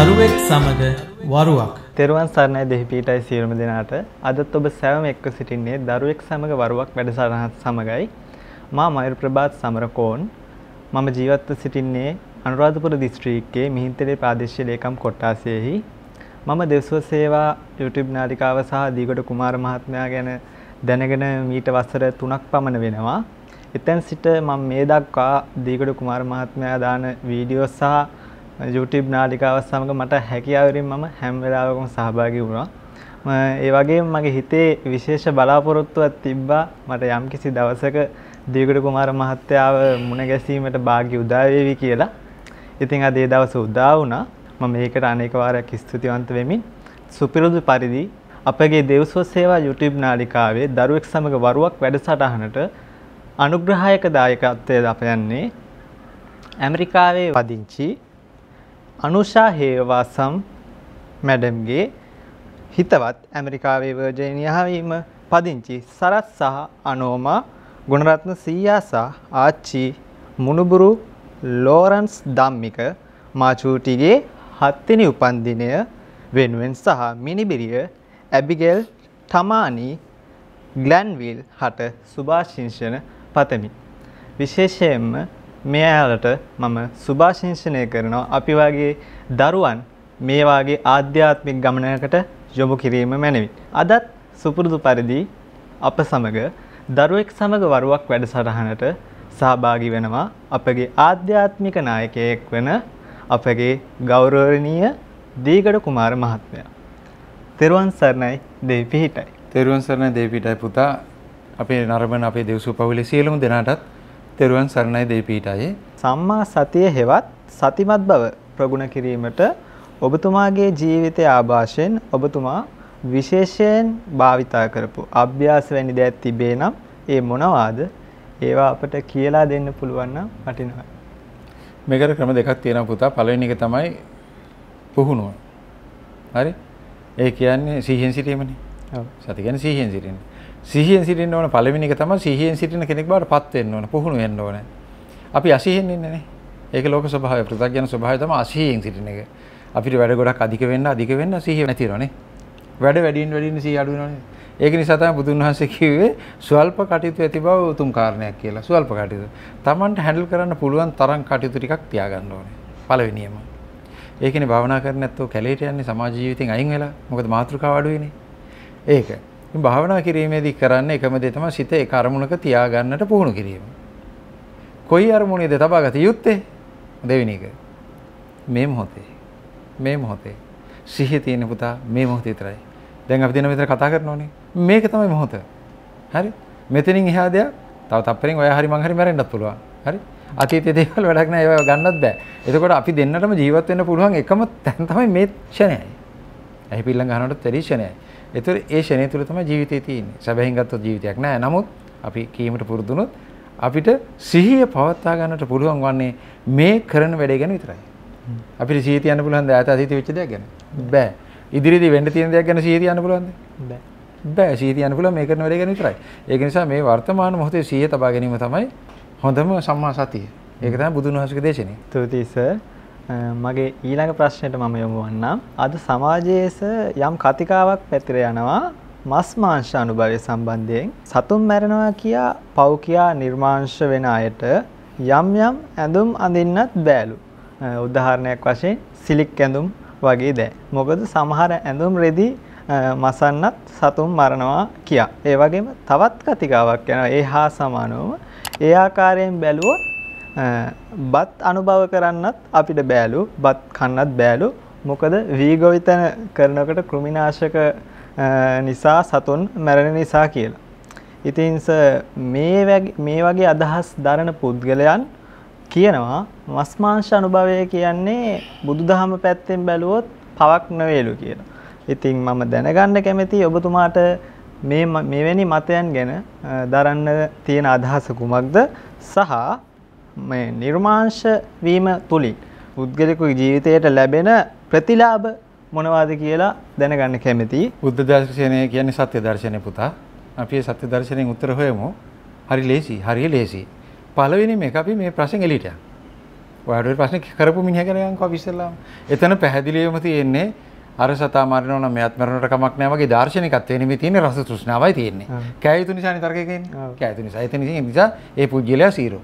දරුවෙක් සමග වරුවක් තෙරුවන් සරණයි දෙහිපීටයි සියලුම දෙනාට අදත් ඔබ සැවම එක්ව සිටින්නේ දරුවෙක් සමග වරුවක් වැඩසටහනත් සමගයි මා මයුර ප්‍රභාත් සමරකෝන් මම ජීවත්ව සිටින්නේ අනුරාධපුර දිස්ත්‍රික්කයේ මිහින්තලේ ප්‍රාදේශීය ලේකම් කොට්ටාසයෙහි මම දෙව්සුව සේවා YouTube නාලිකාව සහ දීගොඩ කුමාර මහත්මයා ගැන දැනගෙන මීට වසර 3ක් පමණ වෙනවා එතෙන් සිට මම මේ දක්වා දීගොඩ කුමාර මහත්මයා දාන වීඩියෝ සහ YouTube නාලිකාවත් සමඟ මට හැකියාවරින් මම හැම් වෙලාවකම සහභාගි වුණා. ඒ වගේ මගේ හිතේ විශේෂ බලාපොරොත්තුවක් තිබ්බා මට යම් කිසි දවසක දීගට කුමාර මහත්තයාව මුණ ගැසීමට භාග්‍ය උදාවේවි කියලා. ඉතින් අද ඒ දවස උදා වුණා. මම මේකට අනේක වාරයක් ස්තුතිවන්ත වෙමින් සුපිරුදු පරිදි අපගේ දෙව්සෝ සේවා YouTube නාලිකාවේ දරුවෙක් සමග වරුවක් වැඩසටහනට අනුග්‍රහයක දායකත්වය දපයන්නේ ඇමරිකාවේ වදිංචි අනුෂා හේවාසම් මැඩම්ගේ හිතවත් ඇමරිකාවේ වර්ජනය හවීම පදිංචි සරත් සහ අනෝමා ගුණරත්න සීයාසා ආච්චි මුණුබුරු ලෝරන්ස් දම්මික මාචූටිගේ හත්තිනි උපන්දිනය වෙනුවෙන් සහ මිනිබිරිය ඇබිගෙල් ටමානී ගලන්විල් හට සුභාශිංෂණ පතමි. විශේෂයෙන්ම මේ ඇලට මම සුභාශංෂණය කරනවා අපි වගේ දරුවන් මේ වගේ ආධ්‍යාත්මික ගමනකට යොමු කිරීම මැනවි. අදත් සුපුරුදු පරිදි අප සමග දරුවෙක් සමග වරුවක් වැඩසටහනට සහභාගි වෙනවා අපගේ ආධ්‍යාත්මික නායකයෙක් වෙන අපගේ ගෞරවනීය දීගඩ කුමාර මහත්මයා. තෙරුවන් සරණයි දෙවි පිහිටයි. තෙරුවන් සරණයි දෙවි පිහිටයි පුතා. අපේ නරඹන අපේ දෙව්සු පවුලේ සියලුම දෙනාටත් තෙරුවන් සරණයි දෙපීටයි. සම්මා සතිය හෙවත් සතිමත් බව ප්‍රගුණ කිරීමට ඔබතුමාගේ ජීවිතය ආభాෂයෙන් ඔබතුමා විශේෂයෙන් භාවිතා කරපු අභ්‍යාස වැනි දෑත් තිබේ නම් ඒ මොනවාද? ඒවා අපට කියලා දෙන්න පුළුවන් නම් වටිනවා. මේකට ක්‍රම දෙකක් තියෙනවා පුතා. පළවෙනි එක තමයි පුහුණුව. හරි? ඒ කියන්නේ සිහියෙන් සිටීමනේ. ඔව්. සති කියන්නේ සිහියෙන් සිටින්නේ. සිහියෙන් සිටින්න ඕන පළවෙනි එක තමයි සිහියෙන් සිටින කෙනෙක් බවට පත් වෙන්න ඕන පුහුණු වෙන්න ඕන. අපි අසිහියෙන් ඉන්නේ නේ. ඒක ලෝක ස්වභාවය පෘථග්ජන ස්වභාවය තමයි අසිහියෙන් සිටින එක. අපිට වැඩ ගොඩක් අධික වෙන්න අධික වෙන්න සිහිය නැති වෙනවනේ. වැඩ වැඩියෙන් වැඩියෙන් සිහිය අඩු වෙනවනේ. ඒක නිසා තමයි බුදුන් වහන්සේ කිව්වේ ස්වල්ප කටයුතු ඇති බව උතුම් කාරණයක් කියලා. ස්වල්ප කටයුතු. Tamanට හැන්ඩල් කරන්න පුළුවන් තරම් කටයුතු ටිකක් තියාගන්න ඕනේ. පළවෙනියම. ඒකනේ භාවනා කරන්නේ නැත්නම් කැලේට යන්නේ සමාජ ජීවිතෙන් අයින් වෙලා. මොකද මාතෘකාව අඩු වෙන්නේ. ඒක. භාවනා කිරීමේදී කරන්න එකම දේ තමයි සිත ඒ කර්මුණක තියාගන්නට පුහුණු කිරීම. කොයි අරමුණේද තබා ගත යුත්තේ? දෙවෙනි එක. මේ මොහොතේ. මේ මොහොතේ. සිහිය තියෙන පුතා මේ මොහොතේ විතරයි. දැන් අපි දෙන විතර කතා කරනෝනේ. මේක තමයි මොහොත. හරි? මෙතනින් එහා දෙයක් තව තප්පරෙන් ඔයා හරි මං හරි මැරෙන්නත් පුළුවන්. හරි? අතීතයේ දේවල් වැඩක් නැහැ ඒවා ගන්නත් බෑ. එතකොට අපි දෙන්නටම ජීවත් වෙන්න පුළුවන් එකම තැන තමයි මේ ක්ෂණයයි. ඇහි පිල්ලම් ගන්නකොටත් වැඩි ක්ෂණයයි. ඒතර ඒ ෂණය තුල තමයි ජීවිතේ තියෙන්නේ. සැබෑහින් ගත්තොත් ජීවිතයක් නෑ. නමුත් අපි කීමට පුරුදුනොත් අපිට සිහිය පවත්වා ගන්නට පුළුවන් වන්නේ මේ කරන වැඩේ ගැන විතරයි. අපිට සිහිය තියන්න පුළුවන් ද ඈත අතීතෙ වෙච්ච දෙයක් ගැන? බෑ. ඉදිරියේදී වෙන්න තියෙන දෙයක් ගැන සිහිය තියන්න පුළුවන්ද? බෑ. බෑ සිහිය තියන්න පුළුවන් මේ කරන වැඩේ ගැන විතරයි. ඒක නිසා මේ වර්තමාන මොහොතේ සිහිය තබා ගැනීම තමයි හොඳම සම්මා සතිය. ඒක තමයි බුදුන් වහන්සේගේ දේශනේ. තුතිස මගේ ඊළඟ ප්‍රශ්නයට මම යොමුවන්නම් අද සමාජයේස යම් කතිකාවක් පැතිර යනවා මස් මාංශ අනුභවය සම්බන්ධයෙන් සතුන් මැරෙනවා කියා පව් කියා නිර්මාංශ වෙන අයට යම් යම් ඇඳුම් අඳින්නත් බෑලු උදාහරණයක් වශයෙන් සිලික් ඇඳුම් වගේ දෑ මොකද සමහර ඇඳුම් රෙදි මසන්නත් සතුන් මරනවා කියා ඒ වගේම තවත් කතිකාවක් යන ඒ හා සමානවම ඒ ආකාරයෙන් බැලුවොත් බත් අනුභව කරන්නත් අපිට බෑලු බත් කන්නත් බෑලු මොකද වීගොවිතන කරනකට කෘමිනාශක නිසා සතුන් මැරණ නිසා කියලා. ඉතින්ස මේ වගේ අදහස් දරන පුද්ගලයන් කියනවා මස්මාංශ අනුභවය කියන්නේ බුදු දහම පැත්තෙන් බැලුවොත් පවක් නොවේලු කියලා. ඉතින් මම දැනගන්න කැමැති ඔබතුමාට මෙවැනි මතයන් ගැන දරන්න තියෙන අදහස කුමක්ද සහ මේ නිර්මාංශ වීම තුලින් පුද්ගලිකුගේ ජීවිතයට ලැබෙන ප්‍රතිලාභ මොනවාද කියලා දැනගන්න කැමතියි. බුද්ධ දර්ශනය කියන්නේ සත්‍ය දර්ශනය පුතා. අපි සත්‍ය දර්ශනයෙන් උත්තර හොයමු. හරි ලේසි, හරිය ලේසි. පළවෙනිම එක අපි මේ ප්‍රශ්නේ එළියට. ඔයාලට ප්‍රශ්නේ කරපු මිනිහ ගැන යන්කෝ අපි ඉස්සෙල්ලාම. එතන පැහැදිලිවම තියෙන්නේ අර සතා මරනවා නම් මෙයාත් මරනට කමක් නැහැ වගේ දාර්ශනිකත්වය නෙමෙයි තියෙන්නේ රස තෘෂ්ණාවයි තියෙන්නේ. කෑයුතු නිසානේ තර්කය කියන්නේ. කෑයුතු නිසා. ඒ නිසා ඒ පුජ්‍යලයා සීරෝ.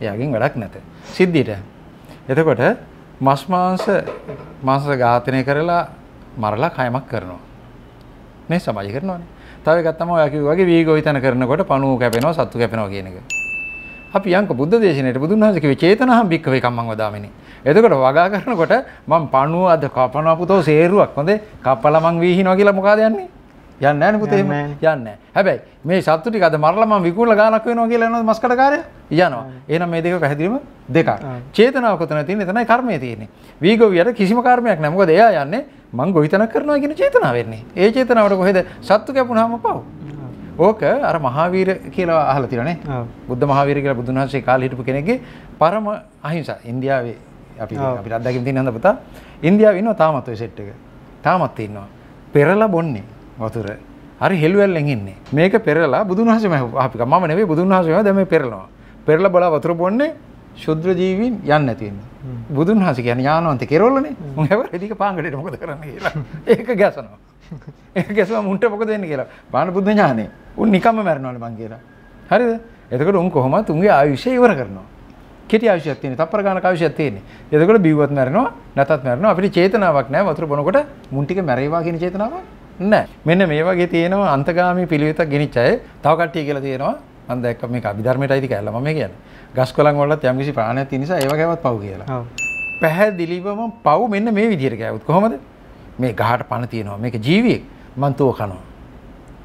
එයාගෙන් වැඩක් නැත. සිද්ධියට. එතකොට මස් මාංශ මාංශ ඝාතනය කරලා මරලා කයමක් කරනවා. නේ සමාජය කරනවානේ. තව එකක් තමයි ඔයා කිව්වා වගේ වීගෝවිතන කරනකොට පණුව කැපෙනවා සත්තු කැපෙනවා කියන එක. අපි යංක බුද්ධ දේශනාවේ බුදුන් වහන්සේ කිව්වේ චේතනහම් භික්කවේ කම්මං වදාමිනේ. එතකොට වගා කරනකොට මම පණුව අද කපනවා පුතෝ සේරුවක්. හොඳේ කපලා මං වීහිනවා කියලා මොකද යන්නේ? යන්න නෑන පුතේ යන්න හැබැයි මේ සත්තු ටික අද මරලා මම විකුණලා ගානක් වෙනවා කියලා යනවා මස්කට කාර්ය යනවා එහෙනම් මේ දෙක පැහැදිලිම දෙකක් චේතනාව කොතන තියෙන්නේ එතනයි කර්මය තියෙන්නේ වීගෝවියට කිසිම කර්මයක් නෑ මොකද එයා යන්නේ මං ගොවිතැනක් කරනවා කියන චේතනාව වෙන්නේ ඒ චේතනාවට කොහෙද සත්තු කැපුණාම පව් ඕක අර මහාවීර කියලා අහලා තියෙනනේ බුද්ධ මහාවීර කියලා බුදුන් වහන්සේ කාලේ හිටපු කෙනෙක්ගේ පරම අහිංසා ඉන්දියාවේ අපි අපිට අත්දැකීම් තියෙන හන්ද පුතා ඉන්දියාවේ ඉන්නවා තාමත් ওই සෙට් එක තාමත් ඉන්නවා පෙරලා බොන්නේ වතුර හරි හෙල්වල්ලෙන් ඉන්නේ මේක පෙරලා බුදුහසම අපි මම නෙවේ බුදුන්හසම දැම පෙරනවා පෙරල බලා වතුර බොන්නේ ශුද්‍ර ජීවීන් යන්න ඇතින්න බුදුන් හස කියන යානන්ත කෙරවලනේ හැව ටික පාගට මොකද කරන්න කියලා ඒක ගැසනවා ඒ ගැසව මුන්ට පොක දෙන්න කියලා බාන බුද්ධ ඥානය උන් නිකම මැරණවල මං කියලා හරිද එතකට උන් කොහොම තුන්ගේ ආයුෂය ඉවර කරනවා කෙටි අවශ්‍යයක් තියෙන තප්පර ගානක අවශ්‍යයක් තියෙන්නේ. එතකොට බිව්වත් මැරෙනවා නැතත් මැරෙනවා අපිට චේතනාවක් නැහැ වතුර බොනකොට මුන් ටික මැරේවා කියන චේතනාවක් නැහැ. මෙන්න මේ වගේ තියෙනවා අන්තගාමී පිළිවෙතක් ගෙනිච්ච අය තව කට්ටිය කියලා තියෙනවා. මම දැක්ක මේක අභිධර්මයටයි කියලා මම කියන්නේ. ගස් කොළන් වලත් යම්කිසි ප්‍රාණයක් තියෙන නිසා ඒව ගෑවත් පව් කියලා. ඔව්. පැහැදිලිවම පව් මෙන්න මේ විදිහට ගෑවුත් කොහොමද? මේ ගහට පණ තියෙනවා. මේක ජීවියෙක්. මං තෝ කනවා.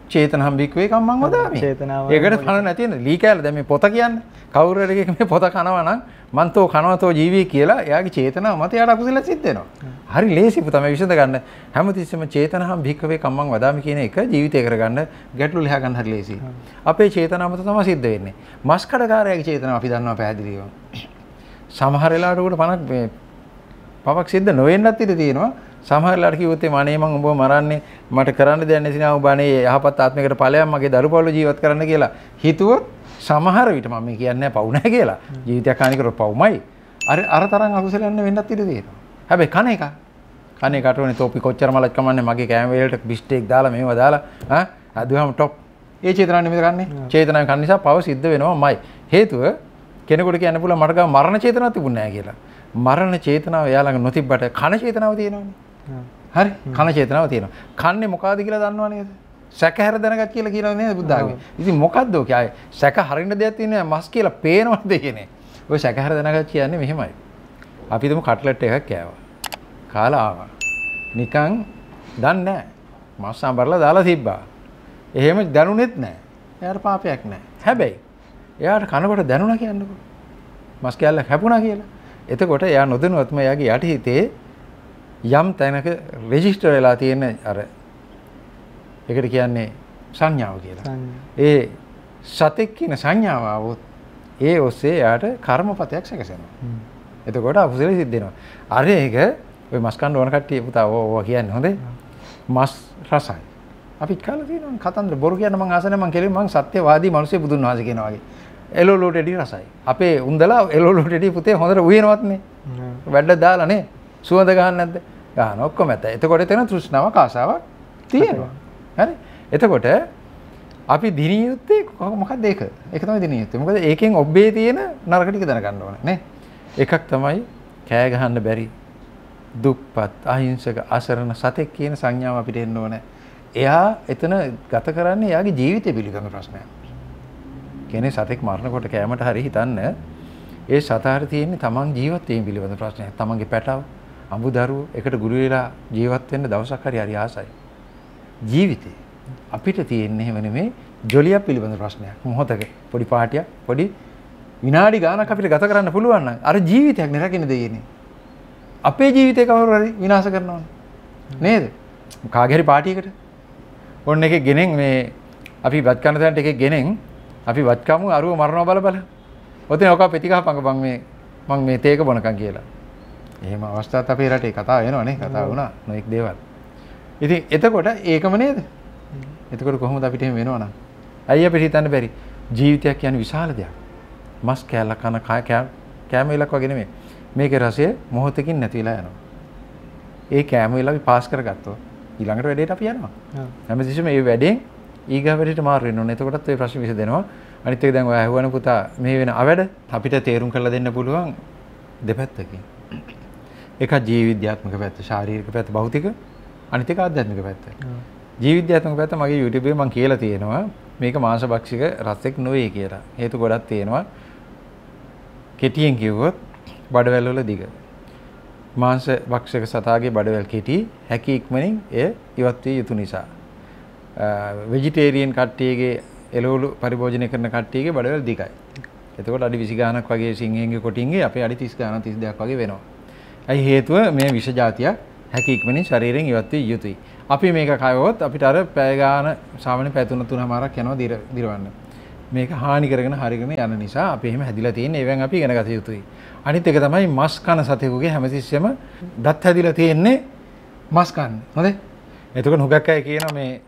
චේතනහම් බික්වේ කම්මං වදාමි. ඒකට පණ නැති වෙන ලී කෑල්ල දැන් මේ පොත කියන්නේ කවුරු හරි මේ පොත කනවා නම් මන්තෝ කනවතෝ ජීවී කියලා එයාගේ චේතනාව මත එයාට අකුසල සිද්ධ වෙනවා. හරි ලේසිපු තමයි විසඳ ගන්න. හැමතිස්සෙම චේතනාවම් භික්කවේ කම්මං වදාමි කියන එක ජීවිතය කරගන්න ගැටලු ලියා ගන්න හරි ලේසි. අපේ චේතනාව මත තමයි සිද්ධ වෙන්නේ. මස් කඩකාරයාගේ චේතනාව අපි දන්නවා පැහැදිලිව. සමහර වෙලාවට උකට පණක් මේ පවක් සිද්ධ නොවෙන්නත් ඉඩ තියෙනවා. සමහර වෙලාවට කිව්වොත් මේ අනේ මං ඔබව මරන්නේ මට කරන්න දෙයක් නැති නා ඔබ අනේ යහපත් ආත්මයකට ඵලයක් මගේ දරුපවල ජීවත් කරන්න කියලා හිතුවොත් සමහර විට මම කියන්න පවුනෑ කියලා ජීවිතයක් කානිකර පවුමයි අර අර තරන් අකුසලන්න වෙන්නත් ඉඩ තියෙනවා හැබැයි කන එක කනේ කටුවනේ තෝපි කොච්චර මලක් කමන්නේ මගේ කෑම වලට බිස්ටේක් දාලා මේව දාලා ඈ අදුවම ටොප් ඒ චේතනාව නිමිත ගන්න චේතනාව කන් නිසා පව සිද්ධ වෙනවාමයි හේතුව කෙනෙකුට කියන්න පුළුවන් මට ගාව මරණ චේතනාවක් තිබුණේ නැහැ කියලා මරණ චේතනාව එයා ළඟ නොතිබ්බට කන චේතනාව තියෙනවනේ හරි කන චේතනාව තියෙනවා කන්නේ මොකද්ද කියලා දන්නව නේද සැකහැර දැනගත් කියලා කියනවා නේද බුද්ධාගමේ. ඉතින් මොකද්ද ඔක? ආයේ සැක හරින්න දෙයක් තියෙන්නේ මස් කියලා පේනවද කියන්නේ. ඔය සැකහැර දැනගත් කියන්නේ මෙහෙමයි. අපි හිතමු කට්ලට් එකක් කෑවා. කාලා ආවා. නිකන් දන්නේ නැහැ. මස් සම්බරලා දාලා තිබ්බා. එහෙම දැනුනෙත් නැහැ. එයාට පාපයක් නැහැ. හැබැයි එයාට කනකොට දැනුණා කියන්නකෝ. මස් කෑල්ලක් හැපුණා කියලා. එතකොට එයා නොදැනුවත්ම එයාගේ යටිහිතේ යම් තැනක රෙජිස්ටර් වෙලා තියෙන අර එකට කියන්නේ සංඥාව කියලා. ඒ සතෙක් කියන සංඥාව આવොත් ඒ ඔස්සේ යාට කර්මපතයක් සැකසෙනවා. එතකොට අකුසල සිද්ධ වෙනවා. අර ඒක ඔය මස් කන්න ඕන කට්ටිය පුතා ඕවා කියන්නේ හොඳේ. මස් රසයි. අපි කාලා තියෙනවා කතන්දර බොරු කියන මං ආසනේ මං කෙලින් මං සත්‍යවාදී මිනිස්සු බුදුන් වහන්සේ කියනවා වගේ. එළවලුට එඩිය රසයි. අපේ උන්දලා එළවලුට එඩිය පුතේ හොඳට උයනවත්නේ. වැඩ දාලානේ. සුවඳ ගහන්නේ නැද්ද? ගහන ඔක්කොම ඇත. එතකොට එතන තෘෂ්ණාව කාසාවක් තියෙනවා. හරි එතකොට අපි දිනිය යුත්තේ මොකක්ද ඒක? ඒක තමයි දිනිය යුත්තේ. මොකද ඒකෙන් ඔබේ තියෙන නරක ටික දැනගන්න ඕනේ නේ. එකක් තමයි කෑ ගහන්න බැරි දුප්පත් අහිංසක අසරණ සතෙක් කියන සංඥාව අපිට එන්න ඕනේ. එයා එතන ගත කරන්නේ එයාගේ ජීවිතය පිළිබඳ ප්‍රශ්නයක්. කෙනෙක් සතෙක් මරනකොට කෑමට හරි හිතන්න ඒ සතාට තියෙන්නේ තමන් ජීවත් වීම පිළිබඳ ප්‍රශ්නයක්. තමන්ගේ පැටව, අඹු දරුවෝ එකට ගුරු වෙලා ජීවත් වෙන්න දවසක් හරි හරි ආසයි. ජීවිතේ අපිට තියෙන්නේ එහෙම නෙමේ ජොලියක් පිළිබඳ ප්‍රශ්නයක් මොහොතක පොඩි පාටියක් පොඩි විනාඩි ගානක් අපිට ගත කරන්න පුළුවන් නම් අර ජීවිතයක් නරකින්න දෙන්නේ අපේ ජීවිතේ කවුරු හරි විනාශ කරනවා නේද කාගේ හරි පාටියකට ඔන්න එකේ ගෙනෙන් මේ අපි වත් කරන තැනට එකේ ගෙනෙන් අපි වත් කමු අරුව මරනවා බල බල ඔතන ඔක පෙති ගහපන් මං මේ මං මේ තේක බොනකම් කියලා එහෙම අවස්ථාවක් අපේ රටේ කතා වෙනවනේ කතා වුණා නොඑක් දේවල් ඉතින් එතකොට ඒකම නේද? එතකොට කොහොමද අපිට එහෙම වෙනවනම්? ඇයි අපිට හිතන්න බැරි? ජීවිතයක් කියන්නේ විශාල දෙයක්. මස් කෑල්ලක් කන කෑම ඉලක් වගේ නෙමෙයි. මේකේ රසය මොහොතකින් නැතිලා යනවා. ඒ කෑම ඉල අපි පාස් කරගත්තොත් ඊළඟට වැඩේට අපි යනවා. හැමතිස්සෙම මේ වැඩෙන් ඊගා වැඩේට මාරු වෙන්න ඕනේ. එතකොටත් ඔය ප්‍රශ්නේ විසඳෙනවා. අනිත් එක දැන් ඔය ඇහුවන පුතා මේ වෙන අවැඩ අපිට තේරුම් කරලා දෙන්න පුළුවන් දෙපැත්තකින්. එකක් ජීව විද්‍යාත්මක පැත්ත, ශාරීරික පැත්ත, භෞතික අනිතික ආධ්‍යාත්මික පැත්ත. ජීවිද්‍යාත්මක පැත්ත මගේ YouTube එකේ මම කියලා තියෙනවා මේක මාංශභක්ෂික රසෙක් නොවේ කියලා. හේතු ගොඩක් තියෙනවා. කෙටියෙන් කිව්වොත් බඩවැල් වල දිග. මාංශභක්ෂික සතාගේ බඩවැල් කෙටි හැකි ඉක්මනින් එය ඉවත් විය යුතු නිසා. වෙජිටේරියන් කට්ටියගේ එළවලු පරිභෝජනය කරන කට්ටියගේ බඩවැල් දිගයි. එතකොට අඩි 20 ගාණක් වගේ සිංහෙන්ගේ කොටින්ගේ අපේ අඩි 30 ගාණක් 32ක් වගේ වෙනවා. ඇයි හේතුව මේ විෂ జాතියක් හැකි ඉක්මනින් ශරීරයෙන් ඉවත් විය යුතුයි. අපි මේක කයවොත් අපිට අර පැය ගාන සාමාන්‍ය පැය තුන තුනමාරක් යනවා දිරවන්න. මේක හානි කරගෙන හරිගෙන යන නිසා අපි එහෙම හැදිලා තියෙන්නේ. ඒවෙන් අපි ඉගෙන ගත යුතුයි. අනිත් එක තමයි මස් කන සතෙකුගේ හැමතිස්සෙම දත් හැදිලා තියෙන්නේ මස් කන්න. හොඳේ? එතකොට හුඟක් අය කියනවා මේ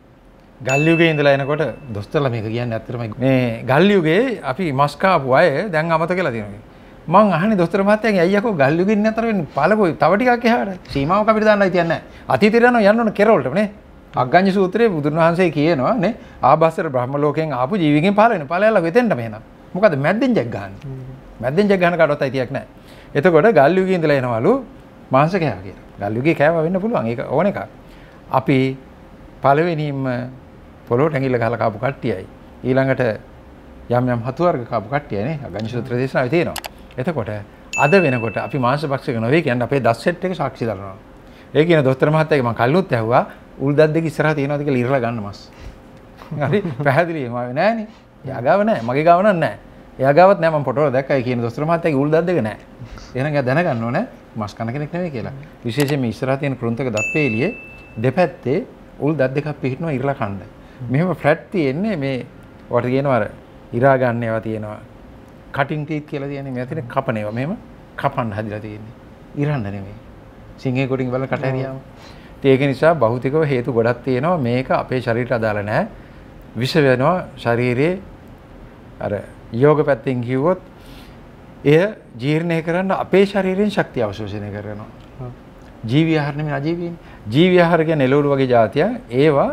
ගල් යුගයේ ඉඳලා එනකොට දොස්තරලා මේක කියන්නේ ඇත්තටම මේ ගල් යුගයේ අපි මස් කාපු අය දැන් අමතකලා තියෙනවා. මං අහන්නේ දොස්තර මහත්තයාගෙන් ඇයි යකෝ ගල්ලුගෙන් නතර වෙන්නේ පළකොයි තව ටිකක් එහාට සීමාවක් අපිට දාන්නයි තියන්නේ අතීතයට යනවා යන්න ඕන කෙරවලට නේ අග්ගඤ්ඤ සූත්‍රයේ බුදුන් වහන්සේ කියනවා නේ ආභාසර බ්‍රහ්ම ලෝකයෙන් ආපු ජීවිකෙන් පහළ වෙන පළයලා වෙතෙන්ටම එහෙනම් මොකද මැද්දෙන් ජග් ගහන්නේ මැද්දෙන් ජග් ගහන කාටවත් අයිතියක් නැහැ එතකොට ගල්ලුගෙන් ඉඳලා එනවලු මාංශ කෑවා කියලා ගල්ලුගේ කෑවා වෙන්න පුළුවන් ඒක ඕන එකක් අපි පළවෙනිම පොළොට ඇඟිල්ල ගහලා කාපු කට්ටියයි ඊළඟට යම් යම් හතු වර්ග කාපු කට්ටියනේ අගඤ්ඤ සූත්‍ර දේශනාවේ තියෙනවා එතකොට අද වෙනකොට අපි මාංශ භක්ෂක නොවේ කියන්නේ අපේ දස් සෙට් එක සාක්ෂි දරනවා. ඒ කියන දොස්තර මහත්තයාගේ මම කල්නුත් ඇහුවා උල්දත් දෙක ඉස්සරහ තියෙනවද කියලා ඉරලා ගන්න මස්. හරි පැහැදිලියි මාවේ නෑනේ. එයා ගාව නෑ. මගේ ගාව නම් නෑ. එයා ගාවත් නෑ මම ෆොටෝවල දැක්කයි කියන දොස්තර මහත්තයාගේ උල්දත් දෙක නෑ. එහෙනම් එයා දැනගන්න ඕනේ මස් කන කෙනෙක් නෙවෙයි කියලා. විශේෂයෙන් මේ ඉස්සරහ තියෙන කෘන්තක දත් වේලියේ දෙපැත්තේ උල්දත් දෙකක් පිහිටනවා ඉරලා කන්න. මෙහෙම ෆ්ලැට් තියෙන්නේ මේ වට කියනවා අර ඉරා ගන්න ඒවා තියෙනවා. කටින් ටීත් කියලා තියන්නේ මෙතන කපනේවා මෙහෙම කපන්න හදලා තියෙන්නේ ඉරන්න නෙමෙයි සිංහේ කොටින් වල කට ඇරියාම ඒක නිසා භෞතිකව හේතු ගොඩක් තියෙනවා මේක අපේ ශරීරයට අදාළ නැහැ විෂ වෙනවා ශරීරයේ අර යෝග පැත්තෙන් කිව්වොත් එය ජීර්ණය කරන්න අපේ ශරීරයෙන් ශක්තිය අවශෝෂණය කරනවා ජීවි ආහාර නෙමෙයි අජීවී ජීවි ආහාර කියන්නේ එළවලු වගේ જાතිය ඒවා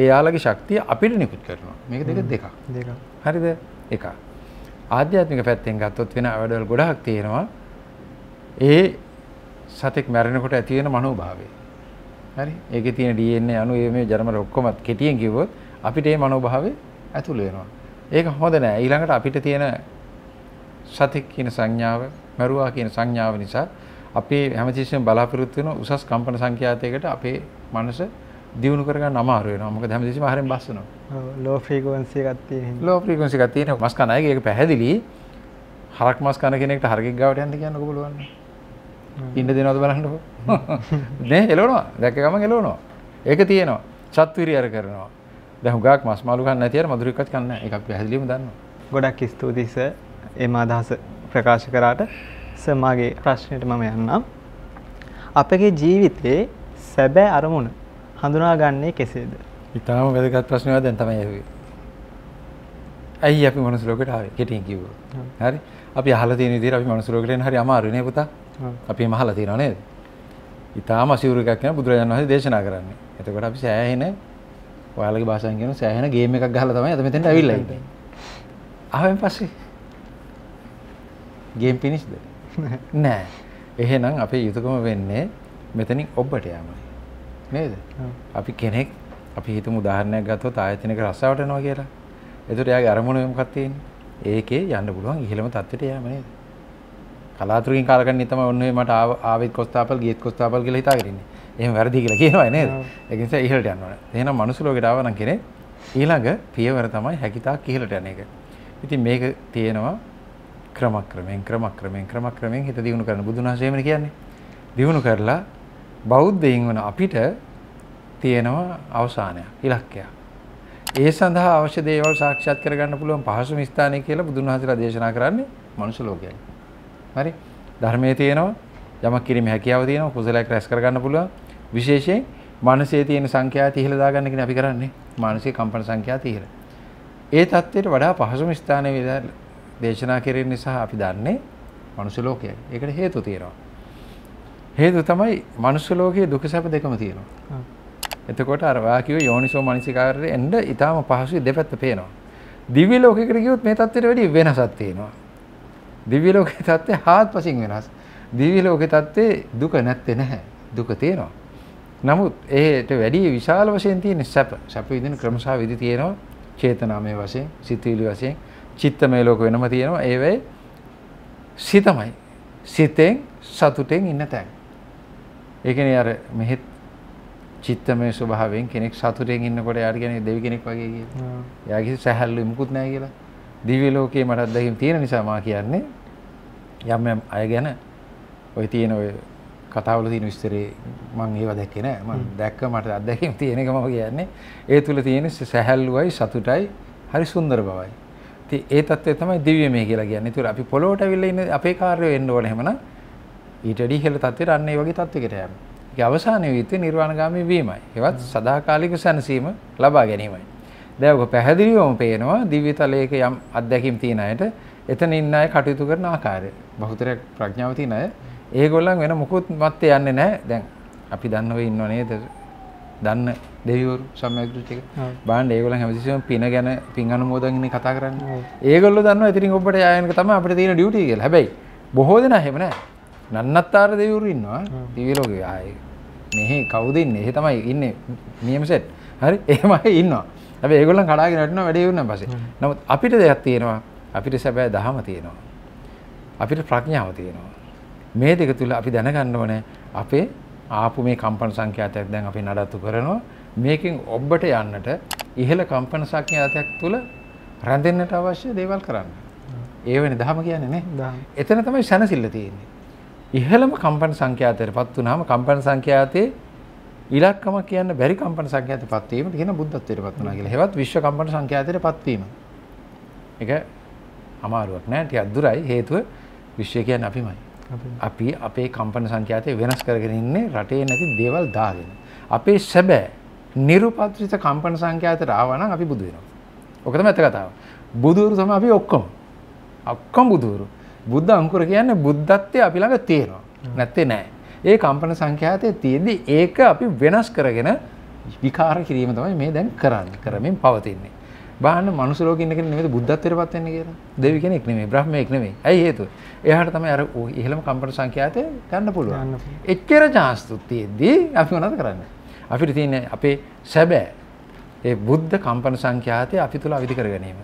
ඒ යාළගේ ශක්තිය අපිට නිකුත් කරනවා මේක දෙක දෙකක් දෙකක් හරිද එකක් ආධ්‍යාත්මික පැත්තෙන් ගත්තොත් වෙන වැඩවල ගොඩාක් තියෙනවා. ඒ සතෙක් මැරෙනකොට ඇති වෙන මනෝභාවය. හරි? ඒකේ තියෙන DNA අණු මේ ජර්මර ඔක්කොමත් කෙටියෙන් කිව්වොත් අපිට මේ මනෝභාවය ඇතුළු වෙනවා. ඒක හොඳ නෑ. ඊළඟට අපිට තියෙන සතෙක් කියන සංඥාව, මරුවා කියන සංඥාව නිසා අපේ හැමතිස්සෙම බලාපොරොත්තු වෙන උසස් කම්පන සංඛ්‍යාතයකට අපේ මනස දියුණු කරගන්න අමාරු වෙනවා. මොකද හැමදෙස්සෙම ආහාරයෙන් බස් වෙනවා. ඔව් ලෝ ෆ්‍රීකවන්සි එකක් තියෙන. ලෝ ෆ්‍රීකවන්සි එකක් තියෙන මස් කන අයගේ ඒක පැහැදිලි. හරක් මස් කන කෙනෙක්ට හරකෙක් ගාවට යන්න කියන්නකො බලන්න. ඉන්න දෙනවද බලන්නකො. නේ එලවනවා. දැක්ක ගමන් එලවනවා. ඒක තියෙනවා. සත්විරිය අර කරනවා. දැන් හුඟක් මස් මාළු ගන්න නැති අය මధుර එකක් ගන්න. එකක් පැහැදිලිවම දන්නවා. ගොඩක් ස්තුතියි සර්. එම අදහස ප්‍රකාශ කරාට සර් මාගේ ප්‍රශ්නෙට මම යන්නම්. අපගේ ජීවිතේ සැබෑ අරමුණ හඳුනාගන්නේ කෙසේද? ඉතාම වැදගත් ප්‍රශ්නයක් දැන් තමයි ඇහුවේ. ඇයි අපි මනුස්ස ලෝකයට ආවේ? කෙටියෙන් කිව්වොත්. හරි. අපි අහලා තියෙන විදිහට අපි මනුස්ස ලෝකයට එන්න හරි අමාරුයි නේ පුතා. අපි එහෙම අහලා තියෙනව නේද? ඉතාම අසිරු එකක් කියන බුදුරජාණන් වහන්සේ දේශනා කරන්නේ. එතකොට අපි සෑහෙන ඔයාලගේ භාෂාවෙන් කියන සෑහෙන ගේම් එකක් ගහලා තමයි අද මෙතෙන්ට ඇවිල්ලා ඉන්නේ. ආවෙන් පස්සේ ගේම් ෆිනිෂ්ද? නෑ. එහෙනම් අපේ යුතුයකම වෙන්නේ මෙතනින් ඔබට යෑමයි. නේද අපි කෙනෙක් අපි හිතම උදාහරණයක් ගත්තොත් ආයතනයක රස්සාවට යනවා කියලා. එතකොට එයාගේ අරමුණ මොකක්ද තියෙන්නේ? ඒකේ යන්න පුළුවන් ඉහළම තත්ත්වයට යෑම නේද? කලාතුරකින් කාලකන්ණි තමයි ඔන්න ඔය මට ආවෙත් කොස්තාපල් ගියෙත් කොස්තාපල් කියලා හිතාගෙන ඉන්නේ. එහෙම වැරදි කියලා කියනවා නේද? ඒක නිසා ඉහළට යන්න ඕනේ. එහෙනම් මනුස්ස ලෝකයට ආව නම් කෙනෙක් ඊළඟ පියවර තමයි හැකිතාක් ඉහළට යන එක. ඉතින් මේක තියෙනවා ක්‍රමක්‍රමෙන් ක්‍රමක්‍රමෙන් ක්‍රමක්‍රමෙන් හිත දියුණු කරන බුදුන් වහන්සේමනේ කියන්නේ. දියුණු කරලා බෞද්ධයින් වන අපිට තියෙනවා අවසානයක් ඉලක්කයක්. ඒ සඳහා අවශ්‍ය දේවල් සාක්ෂාත් කරගන්න පුළුවන් පහසුම ස්ථානය කියලා බුදුන් වහන්සේලා දේශනා කරන්නේ මනුෂ්‍ය ලෝකයයි. හරි? ධර්මයේ තියෙනවා යමක් කිරීමේ හැකියාව තියෙනවා කුසලයක් රැස් කරගන්න පුළුවන්. විශේෂයෙන් මානසයේ තියෙන සංඛ්‍යාත ඉහළ දාගන්න කියන අපි කරන්නේ. මානසික කම්පන සංඛ්‍යාත ඉහළ. ඒ தത്വෙට වඩා පහසුම ස්ථානයේ දේශනා කිරීම නිසා අපි දන්නේ මනුෂ්‍ය ලෝකයයි. ඒකට හේතු තියෙනවා. හේතු තමයි මනුස්ස ලෝකයේ දුක සැප දෙකම තියෙනවා. එතකොට අර ඔයා කිව්ව යෝනිසෝ මනසිකාරයේ එන්න ඊටාම පහසුයි දෙපැත්ත පේනවා. දිව්‍ය ලෝකයකට ගියොත් මේ தත්ත්වයට වැඩි වෙනසක් තියෙනවා. දිව්‍ය ලෝකයේ தත්ත්වය හාත්පසින් වෙනස්. දිව්‍ය ලෝකයේ தත්ත්වේ දුක නැත්තේ නැහැ. දුක තියෙනවා. නමුත් ඒට වැඩි විශාල වශයෙන් තියෙන සැප සැප විඳින ක්‍රම සහ විදි තියෙනවා. චේතනාමය වශයෙන්, සිතවිලි වශයෙන්, චිත්තමය ලෝක වෙනම තියෙනවා. ඒවේ සිතමයි. සිතෙන් සතුටෙන් ඉන්න තැන. ඒ කියන්නේ අර මෙහෙත් චිත්තමය ස්වභාවයෙන් කෙනෙක් සතුටෙන් ඉන්නකොට යාට කියන්නේ දෙවි කෙනෙක් වගේ කියලා. එයා කිසි සැහැල්ලු මුකුත් නැහැ කියලා. දිව්‍ය ලෝකයේ මට අත්දැකීම් තියෙන නිසා මා කියන්නේ යම් යම් අය ගැන ඔය තියෙන ඔය කතාවල තියෙන විස්තරේ මම ඒව දැක්කේ නෑ. මම දැක්ක මට අත්දැකීම් තියෙන එක මම කියන්නේ. ඒ තුල තියෙන සැහැල්ලුවයි සතුටයි හරි සුන්දර බවයි. ඉතින් ඒ தත්ත්වය තමයි දිව්‍යමය කියලා කියන්නේ. ඒතර අපි පොළොවට අවිල්ල ඉන්න අපේ කාර්යය වෙන්න ඕනේ එහෙමනම්. ඊටඩි හෙල තත්වේ රන්නේ වගේ තත්වකට යම අවසානය යුත්තේ නිර්වාණගාමී වීමයි එවත් සදාකාලික සැනසීම ලබා ගැනීමයි දැවක පැහැදිලිවම පේනවා දිව්‍යතලයක යම් අත්දැකීම් තියෙන අයට එතන ඉන්න අය කටයුතු කරන ආකාරය බහුතරයක් ප්‍රඥාව තියෙන අය ඒගොල්ලන් වෙන මොකුත් මැත්තේ යන්නේ නැහැ දැන් අපි දන්නව ඉන්නව නේද දන්න දෙවිවරු සම්මයදෘෂ්ටික බාන්න ඒගොල්ලන් හැමතිස්සෙම පින ගැන පින් අනුමෝදන් ඉන්නේ කතා කරන්නේ ඒගොල්ලෝ දන්නවා ඉතින් ඔබට ආයනක තමයි අපිට තියෙන ඩියුටි කියලා හැබැයි බොහෝ දෙනා එහෙම නැහැ නන්නත්තාර දෙවරු ඉන්නවා තිවිලෝගේ ආය මෙහෙ කවුදන්න එහෙ තමයි ඉන්න නියමසෙට් හරි ඒමයි ඉන්නවා ඇ ඒගොලන් කඩාගෙනටන වැඩිවන්න පස නමුත් අපිට දෙයක් තියෙනවා අපිට සැබෑ දහම තියෙනවා අපිට ප්‍රඥාව තියෙනවා මේ දෙක තුළ අපි දැනගන්න ඕනෑ අපේ ආපු මේ කම්පන සංඛ්‍යාතයක් දැන් අපි නඩත්තු කරනවා මේකින් ඔබ්බට යන්නට ඉහළ කම්පන සංඛ්‍යාතයක් තුළ රැඳෙන්න්නට අවශ්‍ය දේවල් කරන්න ඒවනි දහම කියන්නේ නේ එතන තමයි සැනසිල්ල තියෙන්නේ ඉහළම කම්පන සංඛ්‍යාතයට පත් වුනහම කම්පන සංඛ්‍යාතයේ ඉලක්කම කියන්න බැරි කම්පන සංඛ්‍යාතයට පත්වීමට කියන බුද්ධත්වයට පත් වුණා කියලා. හේවත් විශ්ව කම්පන සංඛ්‍යාතයට පත්වීම. ඒක අමාරුවක් නෑ ටිකක් දුරයි. හේතුව විශ්වය කියන්නේ අපිමයි. අපි අපේ කම්පන සංඛ්‍යාතය වෙනස් කරගෙන ඉන්නේ රටේ නැති දේවල් දාගෙන. අපේ සැබෑ නිර්පත්‍රිත කම්පන සංඛ්‍යාතයට ආවා නම් අපි බුදු වෙනවා. ඔක තමයි ඇත්ත කතාව. බුදුවරු තමයි අපි ඔක්කොම. ඔක්කොම බුදුවරු. බුද්ධ අංකුර කියන්න බුද්ධත්වය අපි ළඟ තියෙනවා නැත්තේ නෑ ඒ කම්පන සංඛ්‍යාතය තියෙදි ඒක අපි වෙනස් කරගෙන විකාර කිරීම තමයි මේ දැන් කරන්න කරමින් පවතින්නේ බාන්න මනුසලෝකින්නක නෙමෙයි බුද්ධත්වයට පත් වෙන්නේ කියලා. දෙවි කෙනෙක් නෙමෙයි, බ්‍රහ්මයෙක් නෙමෙයි. ඇයි හේතුව? එයාට තමයි අර ඉහළම කම්පන සංඛ්‍යාතය ගන්න පුළුවන්. එච්චර chance තුත්තියෙදී අපි මොනවද කරන්නේ? අපිට තියෙන අපේ සැබෑ ඒ බුද්ධ කම්පන සංඛ්‍යාතය අපි තුල අවිධි කර ගැනීම.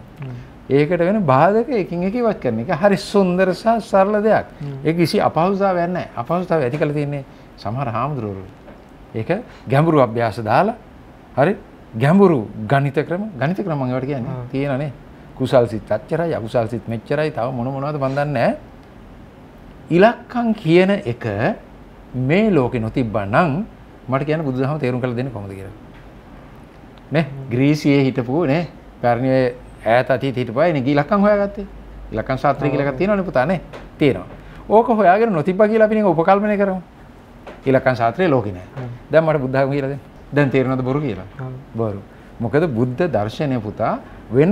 ඒකට වෙන බාධක එකින් එක ඉවත් කරන එක හරි සුන්දර සහ සරල දෙයක්. ඒක කිසි අපහසුතාවයක් නැහැ. අපහසුතාවය ඇති කරලා තියෙන්නේ සමහර හාමුදුරුවෝ. ඒක ගැඹුරු අභ්‍යාස දාලා හරි ගැඹුරු ගණිත ක්‍රම ගණිත ක්‍රම මම ඒවට කියන්නේ තියෙනනේ. කුසල් සිත් අච්චරයි අකුසල් සිත් මෙච්චරයි තව මොන මොනවද මන් දන්නේ නැහැ. ඉලක්කම් කියන එක මේ ලෝකේ නොතිබ්බනම් මට කියන්න බුදුදහම තේරුම් කරලා දෙන්නේ කොහොමද කියලා. නේ ග්‍රීසියේ හිටපු නේ පැරණියේ ඈත අතීත හිටපුවා ඉන්නේ ගිලක්කම් හොයාගත්තේ. ගිලක්කම් ශාස්ත්‍රය කියලා එකක් තියෙනවනේ පුතා නේ. තියෙනවා. ඕක හොයාගෙන නොතිබ්බා කියලා අපි නිකන් උපකල්පනය කරමු. ගිලක්කම් ශාස්ත්‍රය ලෝකේ නෑ. දැන් මට බුද්ධ ධර්ම කියලා දෙන්න. දැන් තේරෙනවද බොරු කියලා? බොරු. මොකද බුද්ධ දර්ශනය පුතා වෙන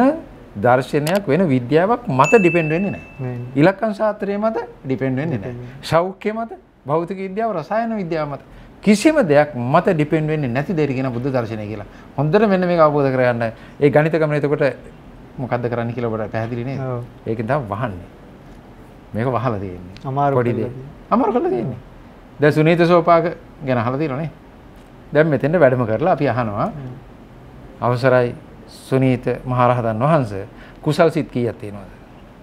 දර්ශනයක් වෙන විද්‍යාවක් මත ඩිපෙන්ඩ් වෙන්නේ නැහැ. ඉලක්කම් ශාස්ත්‍රය මත ඩිපෙන්ඩ් වෙන්නේ නැහැ. සෞඛ්‍ය මත, භෞතික විද්‍යාව, රසායන විද්‍යාව මත කිසිම දෙයක් මත ඩිපෙන්ඩ් වෙන්නේ නැති දෙයක් කියන බුද්ධ දර්ශනය කියලා. හොඳට මෙන්න මේක අවබෝධ කරගන්න. ඒ ගණිත ක්‍රමය එතකොට මොකක්ද කරන්න කියලා ඔබට පැහැදිලි නේද? ඒකෙන් තමයි වහන්නේ. මේක වහලා තියෙන්නේ. අමාරු පොඩි දෙයක්. අමාරු කරලා තියෙන්නේ. දැන් සුනීත සෝපාක ගැන අහලා තියෙනවනේ. දැන් මෙතෙන්ට වැඩම කරලා අපි අහනවා අවසරයි සුනීත මහරහතන් වහන්සේ කුසල් සිත් කීයක් තියෙනවද?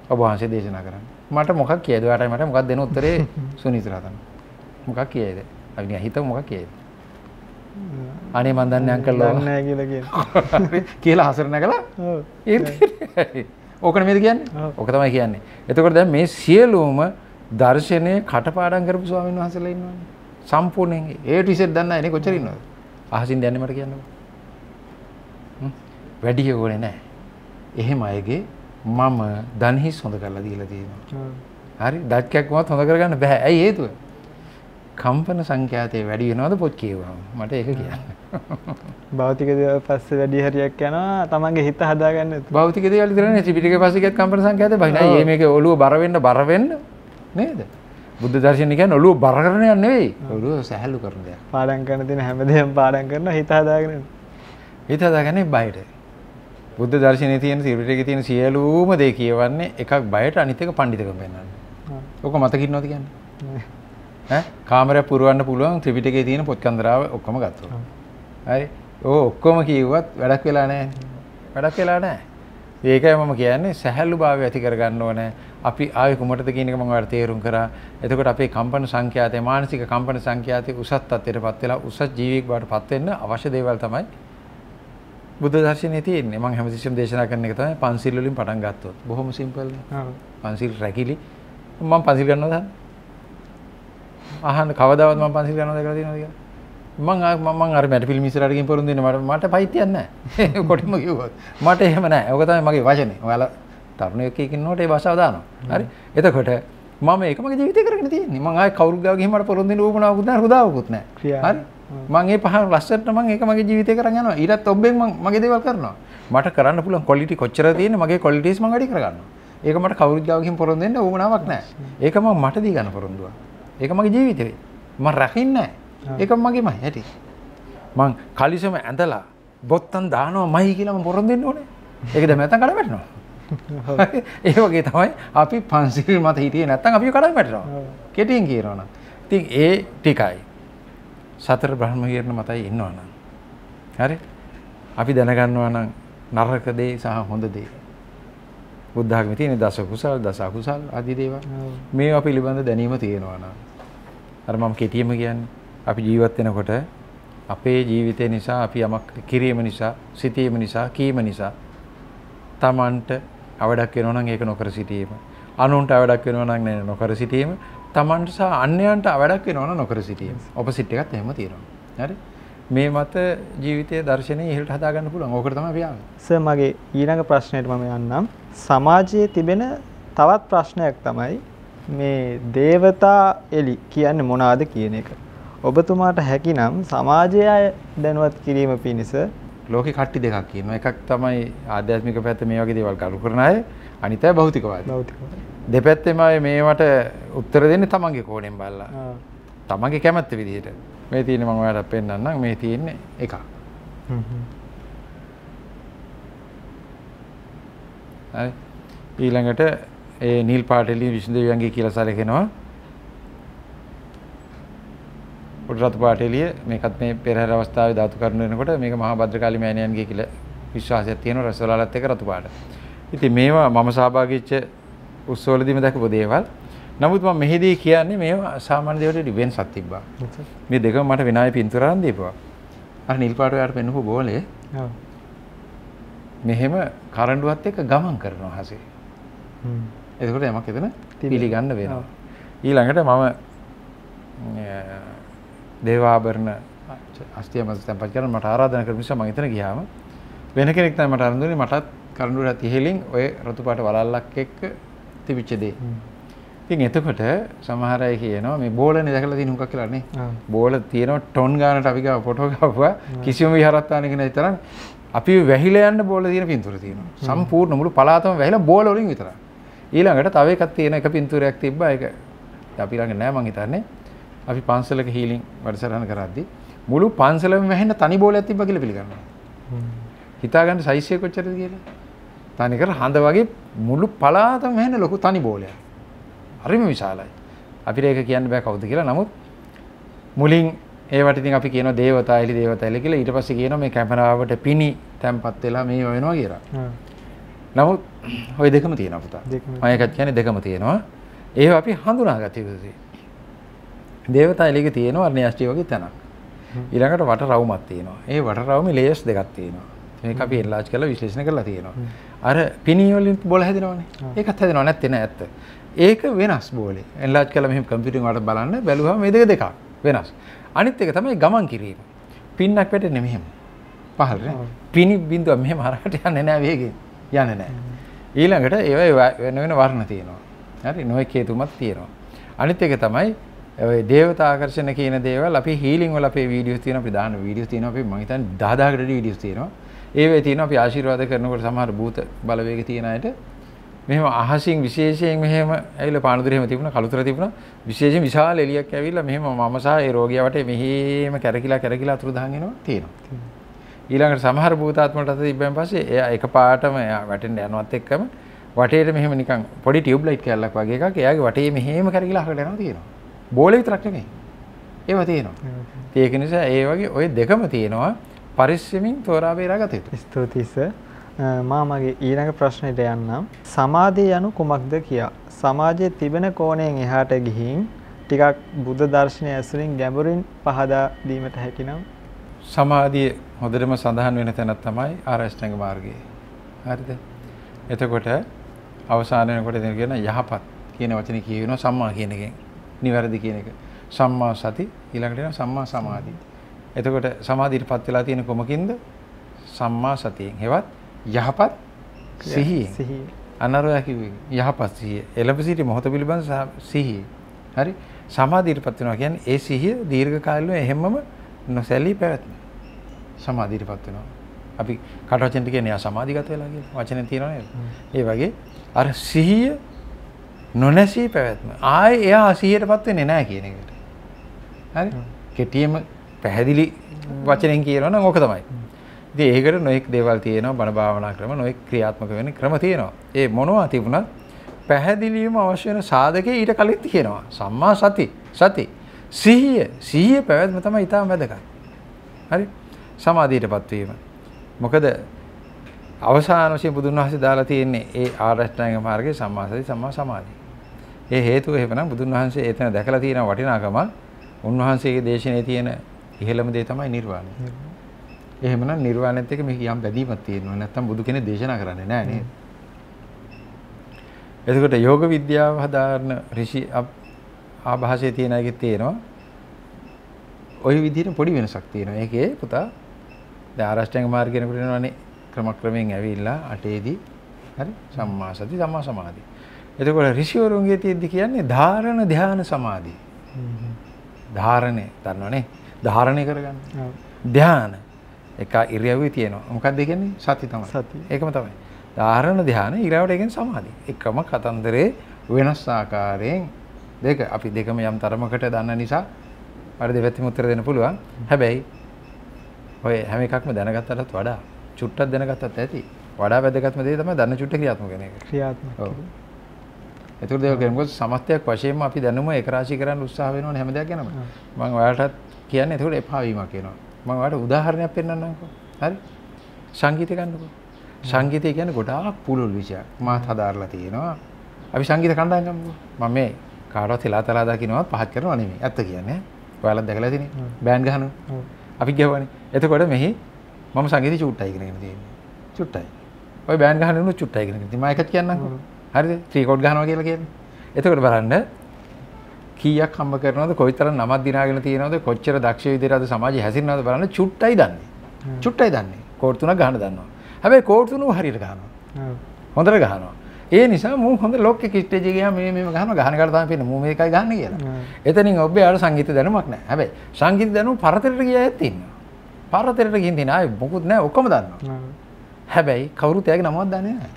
ඔබ වහන්සේ දේශනා කරන්න. මට මොකක් කියයිද? ඔයාට මට මොකක් දෙන උත්තරේ සුනීත රහතන්. මොකක් කියයිද? අපි නිකන් හිතමු මොකක් කියයිද? අනේ මන්දන්න අංකල් කියලා හසරන කලා ඒ ඕකන මේද කියන්න ඕක තමයි කියන්නේ එතකොට දැන් මේ සියලුම දර්ශනය කටපාඩම් කරපු ස්වාමීන් වහන්සේලා ඉන්නවා සම්පූර්ණයෙන් ඒ ටිසෙට් දන්න එනේ කොච්චර ඉන්නවද අහසින් දැනන්නේ මට කියන්නකෝ වැඩි ඕනේ නැහැ එහෙම අයගේ මම දන්හිස් හොඳ කරලා දීලා තියෙනවා හරි දත් කැක්කමත් හොඳ කරගන්න බෑ ඇයි හේතුව කම්පන සංඛ්‍යාතය වැඩි වෙනවද පොත් කියවම මට ඒක කියන්න භෞතික දේවල් පස්සේ වැඩි හරියක් යනවා තමන්ගේ හිත හදාගන්න භෞතික දේවල් විතරනේ ත්‍රිපිටක පස්සේ කියත් කම්පන සංඛ්‍යාතය බහිනා මේ මේකේ ඔළුව බර වෙන්න බර වෙන්න නේද බුද්ධ දර්ශනය කියන්නේ ඔළුව බර කරන එකක් නෙවෙයි ඔළුව සැහැල්ලු කරන දෙයක් පාඩම් කරන දින හැමදේම පාඩම් කරනවා හිත හදාගෙන හිත හදාගන්නේ බයට බුද්ධ දර්ශනයේ තියෙන ත්‍රිපිටකයේ තියෙන සියලුම දේ කියවන්නේ එකක් බයට අනිත් එක පඬිතකම වෙනන්නේ ඔක මතකින්නවද කියන්නේ කාමරයක් පුරුවන්න පුළුවන් ත්‍රිපිටකේ තියෙන පොත් කන්දරාව ඔක්කොම ගත්තොත්. හරි. ඕ ඔක්කොම කිව්වත් වැඩක් වෙලා නැහැ. වැඩක් වෙලා නැහැ. ඒකයි මම කියන්නේ සැහැල්ලුභාවය ඇති කරගන්න ඕනේ. අපි ආවේ කුමටද කියන එක මම ඔයාලට තේරුම් කරා. එතකොට අපේ කම්පන සංඛ්‍යාතය මානසික කම්පන සංඛ්‍යාතය උසස් තත්ත්වයටපත් වෙලා උසස් ජීවියෙක් බවට පත් වෙන්න අවශ්‍ය දේවල් තමයි බුද්ධ දර්ශනේ තියෙන්නේ. මම හැමතිස්සෙම දේශනා කරන එක තමයි පන්සිල් වලින් පටන් ගත්තොත්. බොහොම සිම්පල් නේ. පන්සිල් රැකිලි මම පන්සිල් ගන්නවා දන්නේ. අහන්න කවදාවත් මම පන්සිල් යනවා දැකලා තියෙනවද කියලා මං මං අර මැට පිල්ම් ඉස්සරහටකින් පොරොන්දු වෙන්න මට මට පයිතියක් නැහැ කොටිම කිව්වොත් මට එහෙම නැහැ ඔක තමයි මගේ වචනේ ඔයාලා තරුණයෙක් ඉන්නකොට ඒ භාෂාව දානවා හරි එතකොට මම ඒකම ජීවිතේ කරගෙන තියෙන්නේ මං ආයේ කවුරු ගාව ගිහින් මට පොරොන්දු වෙන්න ඕපනාවකුත් නැහැ හුදාවකුත් නැහැ හරි මං ඒ පහ ලස්සට මං ඒක මගේ ජීවිතේ කරන් යනවා ඊටත් ඔබෙන් මං මගේ දේවල් කරනවා මට කරන්න පුළුවන් ක්වොලිටි කොච්චර තියෙන්නේ මගේ ක්වොලිටිස් මං වැඩි කරගන්නවා ඒක මට කවුරුත් ගාව ගිහින් පොරොන්දු වෙන්න ඕපනාවක් නැහැ ඒක මම මට දී ගන්න පොරොන්දුවා ඒක මගේ ජීවිතවෙයි ම රකින්න ඒක මගේම හැටි මං කලිසම ඇඳලා බොත්තන් දානවා මයි කියලම බොරන් දෙන්න ඕනේ ඒකද මැතන් කඩ වැටනවා ඒ වගේ තමයි අපි පන්සිල් මත හිටිය නැත්තන් අපි කඩ වැටනවා කෙටියෙන් කියරවන තින් ඒ ටිකයි සතර බ්‍රහ්ම කියරණ මතයි ඉන්නවනම් හරි අපි දැනගන්නවා නම් නරක දේ සහ හොඳ දේ බුද්ධාගම තියෙන දස කුසල් දස අකුසල් ආදී දේවල් මේවා පිළිබඳ දැනීම තියෙනවා නම් අර මම කෙටියෙම කියන්නේ අපි ජීවත් වෙනකොට අපේ ජීවිතය නිසා අපි යමක් කිරීම නිසා සිටීම නිසා කීම නිසා තමන්ට අවඩක් වෙනවා නම් ඒක නොකර සිටීම අනුන්ට අවඩක් වෙනවා නම් නොකර සිටීම තමන්ට සහ අන්‍යයන්ට අවඩක් වෙනවා නම් නොකර සිටීම ඔපොසිට් එකත් එහෙම තියෙනවා හරි මේ මත ජීවිතයේ දර්ශනය ඉහළට හදාගන්න පුළුවන්. ඕකට තමයි අපි ආවේ. සර් මගේ ඊළඟ ප්‍රශ්නයට මම යන්නම්. සමාජයේ තිබෙන තවත් ප්‍රශ්නයක් තමයි මේ දේවතා එලි කියන්නේ මොනවාද කියන එක. ඔබතුමාට හැකිනම් සමාජය අය දැනුවත් කිරීම පිණිස ලෝකේ කට්ටි දෙකක් කියනවා. එකක් තමයි ආධ්‍යාත්මික පැත්ත මේ වගේ දේවල් කරු කරන අය, අනිත් අය භෞතිකවාදී. භෞතිකවාදී. දෙපැත්තෙම අය මේවට උත්තර දෙන්නේ තමන්ගේ කෝණයෙන් බලලා. තමන්ගේ කැමැත්ත විදිහට. මේ තියෙන මම ඔයාලට පෙන්නන්නම් මේ තියෙන්නේ එකක්. හරි. ඊළඟට ඒ නිල් පාට එළිය විෂ්ණු දෙවියන්ගේ කියලා සැලකෙනවා. උඩ රතු පාට එළිය මේකත් මේ පෙරහැර අවස්ථාවේ ධාතු කරුණු වෙනකොට මේක මහා භද්‍රකාලි මෑණියන්ගේ කියලා විශ්වාසයක් තියෙනවා රසවලාලත් එක්ක රතු පාට. ඉතින් මේවා මම සහභාගී වෙච්ච උත්සවවලදීම දැකපු දේවල්. නමුත් මම මෙහිදී කියන්නේ මේවා සාමාන්‍ය දේවල්ට ඩිවෙන්සක් තිබ්බා. මේ දෙකම මට විනාය පින්තූරයන් දීපුවා. අර නිල් පාට ඔයාලට පෙන්වපු බෝලේ. ඔව්. මෙහෙම කරඬුවත් එක්ක ගමන් කරනවා හසේ. හ්ම්. එතකොට යමක් එතන පිළිගන්න වෙනවා. ඊළඟට මම දේවාභරණ අස්තිය මත තැන්පත් කරන මට ආරාධනා කරපු නිසා මම එතන ගියාම වෙන කෙනෙක් තමයි මට අරන් දුන්නේ මටත් කරඬුරත් ඉහෙලින් ඔය රතු පාට වලල්ලක් එක්ක තිබිච්ච දේ. ඉතින් එතකොට සමහර අය කියනවා මේ බෝලනේ දැකලා තියෙන හුඟක් කියලා නේ. බෝල තියෙනවා ටොන් ගානට අපි ගාව ෆොටෝ ගාවුවා කිසිම විහාරස්ථානයක නැති තරම් අපි වැහිලා යන්න බෝල තියෙන පින්තූර තියෙනවා. සම්පූර්ණ මුළු පළාතම වැහිලා බෝල වලින් විතරයි. ඊළඟට තව එකක් තියෙන එක පින්තූරයක් තිබ්බා ඒක අපි ළඟ නෑ මං හිතන්නේ අපි පන්සලක හීලින් වැඩසටහන කරද්දී මුළු පන්සලම වැහෙන තනි බෝලයක් තිබ්බා කියලා පිළිගන්නවා හිතාගන්න සයිසිය කොච්චරද කියලා තනිකර හඳ වගේ මුළු පළාතම වැහෙන ලොකු තනි බෝලයක් හරිම විශාලයි අපිට ඒක කියන්න බෑ කවුද කියලා නමුත් මුලින් ඒවට ඉතින් අපි කියන දේවතා එලි දේවතා එලි කියලා ඊට පස්සේ කියනවා මේ කැමරාවට පිනි තැම්පත් වෙලා මේ වෙනවා කියලා නමුත් ඔය දෙකම තියෙනවා පුතා. මම ඒකත් කියන්නේ දෙකම තියෙනවා. ඒව අපි හඳුනාගත යුතුයි. දේවතා එළියක තියෙනවා අරණ්‍යෂ්ටි වගේ තැනක්. ඊළඟට වට රවුමක් තියෙනවා. ඒ වට රවුමේ ලේයර්ස් දෙකක් තියෙනවා. මේක අපි එන්ලාජ් කරලා විශ්ලේෂණය කරලා තියෙනවා. අර පිනී වලින් බෝල හැදෙනවනේ. ඒකත් හැදෙනව නැත්තේ නෑ ඇත්ත. ඒක වෙනස් බෝලේ. එන්ලාජ් කරලා මෙහෙම කම්පියුටින් වලට බලන්න බැලුවම මේ දෙක දෙකක් වෙනස්. අනිත් එක තමයි ගමන් කිරීම. පින්නක් වැටෙන්නේ මෙහෙම. පහළට. පිනි බිඳුව මෙහෙම හරකට යන්නේ නෑ වේගෙන්. යන්නේ නෑ. ඊළඟට ඒවයි වෙන වෙන වර්ණ තියෙනවා හරි නොයකේ තුමත් තියෙනවා අනිත් එක තමයි ඔය දේවතාකර්ෂණ කියන දේවල් අපි හීලින් වල අපේ වීඩියෝස් තියෙනවා අපි දාන වීඩියෝස් තියෙනවා අපි මම හිතන්නේ 10000කට වීඩියෝස් තියෙනවා ඒ වේ තියෙනවා අපි ආශිර්වාද කරනකොට සමහර භූත බලවේග තියෙන අයට මෙහෙම අහසින් විශේෂයෙන් මෙහෙම ඇවිල්ලා පානදුර එහෙම තිබුණා කලුතර තිබුණා විශේෂයෙන් විශාල එළියක් ඇවිල්ලා මෙහෙම මම සහ ඒ රෝගියා වටේ මෙහෙම කැරකිලා කැරකිලා අතුරුදහන් වෙනවා තියෙනවා ඊළඟට සමහර භූතාත්මට අත තිබ්බන් පස්සේ එයා එක පාටම එයා වැටෙන්න යනවත් එක්කම වටේට මෙහෙම නිකන් පොඩි ටියුබ් ලයිට් කැල්ලක් වගේ එකක් එයාගේ වටේ මෙහෙම කරගිලා අහකට යනවා තියෙනවා බෝලේ විතරක් නෙමෙයි ඒව තියෙනවා ඒක නිසා ඒ වගේ ওই දෙකම තියෙනවා පරිස්සමින් තෝරා බේරා ගත යුතුයි ස්තුතියි සර් මා මගේ ඊළඟ ප්‍රශ්නෙට යන්නම් සමාධිය යනු කුමක්ද කියා සමාජයේ තිබෙන කෝණයෙන් එහාට ගිහින් ටිකක් බුද්ධ දර්ශනය ඇසුරින් ගැඹුරින් පහදා දීමට හැකිනම් සමාධිය හොඳටම සඳහන් වෙන තැන තමයි ආරෂ්ඨංග මාර්ගය. හරිද? එතකොට අවසාන වෙනකොට ඉතින් කියන යහපත් කියන වචනේ කියවෙනවා සම්මා කියන එකෙන්. නිවැරදි කියන එක. සම්මා සති ඊළඟට එනවා සම්මා සමාධි. එතකොට සමාධියටපත් වෙලා තියෙන කොමකින්ද? සම්මා සතියෙන්. හෙවත් යහපත් සිහියෙන්. සිහිය. අනරෝය කිව්වේ යහපත් සිහිය. එළඹ සිටි මොහොත පිළිබඳ සිහිය. හරි? සමාධියටපත් වෙනවා කියන්නේ ඒ සිහිය දීර්ඝ කාලීනව එහෙම්මම නොසැලී පැවැත්ම. සමාධීරපත් වෙනවා. අපි කට වචනට කියන්නේ යා සමාධිගත වෙලා කියලා. වචනේ තියෙනවා නේද? ඒ වගේ අර සිහිය නොනැසී පැවැත්ම. ආයේ එයා සිහියටපත් වෙන්නේ නැහැ කියන එකට. හරි? කෙටියෙම පැහැදිලි වචනෙන් කියනවා නම් ඕක තමයි. ඉතින් ඒකට නොඑක් දේවල් තියෙනවා බණ භාවනා ක්‍රම නොඑක් ක්‍රියාත්මක වෙන ක්‍රම තියෙනවා. ඒ මොනවා තිබුණත් පැහැදිලිවම අවශ්‍ය වෙන සාධකේ ඊට කලින් තියෙනවා. සම්මා සති සති සිහිය සිහිය පැවැත්ම තමයි ඊටම වැදගත්. හරි? සමාධියටපත් වීම. මොකද අවසාන වශයෙන් බුදුන් වහන්සේ දාලා තියෙන්නේ ඒ ආරෂ්ඨාංග මාර්ගයේ සම්මා සති සම්මා සමාධි. ඒ හේතුව එහෙමනම් බුදුන් වහන්සේ එතන දැකලා තියෙන වටිනාකම උන්වහන්සේගේ දේශනාවේ තියෙන ඉහළම දේ තමයි නිර්වාණය. එහෙමනම් නිර්වාණයත් එක්ක මේක යම් බැඳීමක් තියෙනවා. නැත්තම් බුදු කෙනෙක් දේශනා කරන්නේ නැහැ නේද? එතකොට යෝග විද්‍යාව හදාරන ඍෂි ආభాෂයේ තියෙන එකේ තියෙනවා ওই විදිහට පොඩි වෙනසක් තියෙනවා. ඒකේ පුතා දැන් ආරෂ්ඨාංග මාර්ගය කෙනෙකුට එනවනේ ක්‍රමක්‍රමයෙන් ඇවිල්ලා අටේදී හරි සම්මා සති සම්මා සමාධි. එතකොට ඍෂිවරුන්ගේ තියෙද්දි කියන්නේ ධාරණ ධාන සමාධි. ධාරණය දන්නවනේ. ධාරණය කරගන්න. ධාන එක ඉරියව්වේ තියෙනවා. මොකක්ද කියන්නේ? සති තමයි. සති. ඒකම තමයි. ධාරණ ධාන ඊගාවට කියන්නේ සමාධි. එකම කතන්දරේ වෙනස් ආකාරයෙන් දෙක අපි දෙකම යම් තරමකට දන්න නිසා අර දෙපැත්තෙම උත්තර දෙන්න පුළුවන්. හැබැයි ඔය හැම එකක්ම දැනගත්තටත් වඩා චුට්ටක් දැනගත්තත් ඇති. වඩා වැදගත්ම දේ තමයි දන්න චුට්ට ක්‍රියාත්මක වෙන එක. ක්‍රියාත්මක. ඔව්. ඒතර දේවල් කරනකොට සමස්තයක් වශයෙන්ම අපි දැනුම එක රාශී කරන්න උත්සාහ වෙනවනේ හැම දෙයක් ගැනම. මම ඔයාලටත් කියන්නේ ඒතකොට එපා වීමක් කියනවා. මම ඔයාලට උදාහරණයක් පෙන්වන්නම්කෝ. හරි? සංගීතය ගන්නකෝ. සංගීතය කියන්නේ ගොඩාක් පුළුල් විෂයක්. මාත් හදාarලා තියෙනවා. අපි සංගීත කණ්ඩායම් ගමුකෝ. මම මේ කාටවත් හිලාතලා දකින්නවත් පහත් කරනව නෙමෙයි. ඇත්ත කියන්නේ. ඔයාලා දැකලා තියෙන්නේ. බෑන්ඩ් ගහනවා. අපි ගැවනේ එතකොට මෙහි මම සංගීත චුට්ටයි ඉගෙනගෙන තියෙන්නේ චුට්ටයි ඔය බෑන්ඩ් ගහන උණු චුට්ටයි ඉගෙනගෙන තියෙන්නේ මම එකක් කියන්නම්කෝ හරිද ත්‍රී කෝඩ් ගහනවා කියලා කියන්නේ එතකොට බලන්න කීයක් හම්බ කරනවද කොයිතරම් නමක් දිනාගෙන තියෙනවද කොච්චර දක්ෂ විදිහටද සමාජය හැසිරෙනවද බලන්න චුට්ටයි දන්නේ චුට්ටයි දන්නේ කෝඩ් තුනක් ගහන්න දන්නවා හැබැයි කෝඩ් තුනම හරියට ගහනවා හොඳට ගහනවා ඒ නිසා මූ හොඳ ලොක්ක කිස්ටේජේ ගියා මේ මේම ගහන ගහනකට තමයි පේන්නේ මූ මේකයි ගහන්නේ කියලා. එතනින් ඔබේ ආර සංගීත දැනුමක් නැහැ. හැබැයි සංගීත දැනුම පරතරයට ගිය අයත් ඉන්නවා. පරතරයට ගිහින් තියෙන අය මොකුත් නැහැ ඔක්කොම දන්නවා. හැබැයි කවුරුත් එයාගේ නමවත් දන්නේ නැහැ.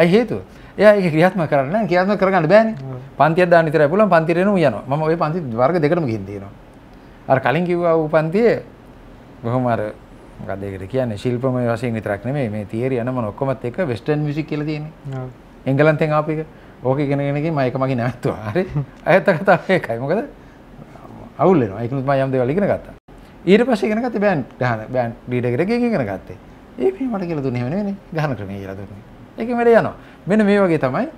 ඇයි හේතුව? එයා ඒක ක්‍රියාත්මක කරන්නේ නැහැ. ක්‍රියාත්මක කරගන්න බෑනේ. පන්තියක් දාන්න විතරයි පුළුවන්. පන්තියට එනු යනවා. මම ওই පන්ති වර්ග දෙකටම ගිහින් තියෙනවා. අර කලින් කිව්වා ඌ පන්තියේ බොහොම අර මොකක්ද ඒකට කියන්නේ ශිල්පමය වශයෙන් විතරක් නෙමෙයි මේ තියරි යන මොන ඔක්කොමත් එක වෙස්ටර්න් මියුසික් කියලා තියෙන්නේ. එංගලන්තෙන් ආපික ඕක ඉගෙනගෙනක මයක මගේ නැත්තුවා හරි ඇත කතාය කයිමකද අවුල්ලෙන අයිකුත් මයම් දෙවල ඉගෙන ගත්තා ඊට පස්ස ඉගෙන ගත බෑන්් හන බෑන්් ඩීඩකරක ඉගෙන ගත්තේ ඒ මට කියල දුන්න වෙන ගහන කරන ලදන්නේ එක මෙට යනවා මෙන මේ වගේ තමයි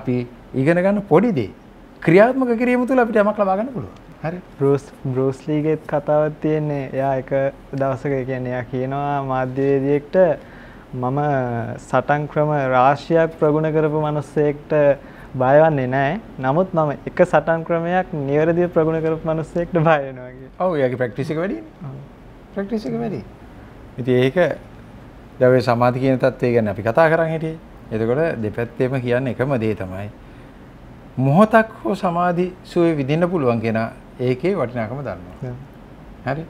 අපි ඉගෙන ගන්න පොඩිදේ ක්‍රියාත්මක කිරීම තුළ අපිට යමක් ලබාගන්න පුළුව හරි බ්‍රෝස් බ්‍රෝස්ලීගෙත් කතාවත් තියෙන්නේ එයා එක දවසක කියන්නේ එයා කියනවා මාධ්‍යවේදියෙක්ට මම සටන් ක්‍රම රාශියක් ප්‍රගුණ කරපු මනුස්සයෙක්ට බයවන්නේ නෑ නමුත් මම එක සටන් ක්‍රමයක් නිවැරදිව ප්‍රගුණ කරපු මනුස්සයෙක්ට බයවෙනවාගේ ඔව් එයාගේ ප්‍රැක්ටිස් එක වැඩි ප්‍රැක්ටිස් එක වැඩි ඉතින් ඒක දැන් ඔය සමාධි කියන தත්ත්වය ගැන අපි කතා කරන් හිටියේ එතකොට දෙපැත්තේම කියන්නේ එකම දේ තමයි මොහොතක් හෝ සමාධි සුවේ විඳින්න පුළුවන් කෙනා ඒකේ වටිනාකම දන්නවා. හරි.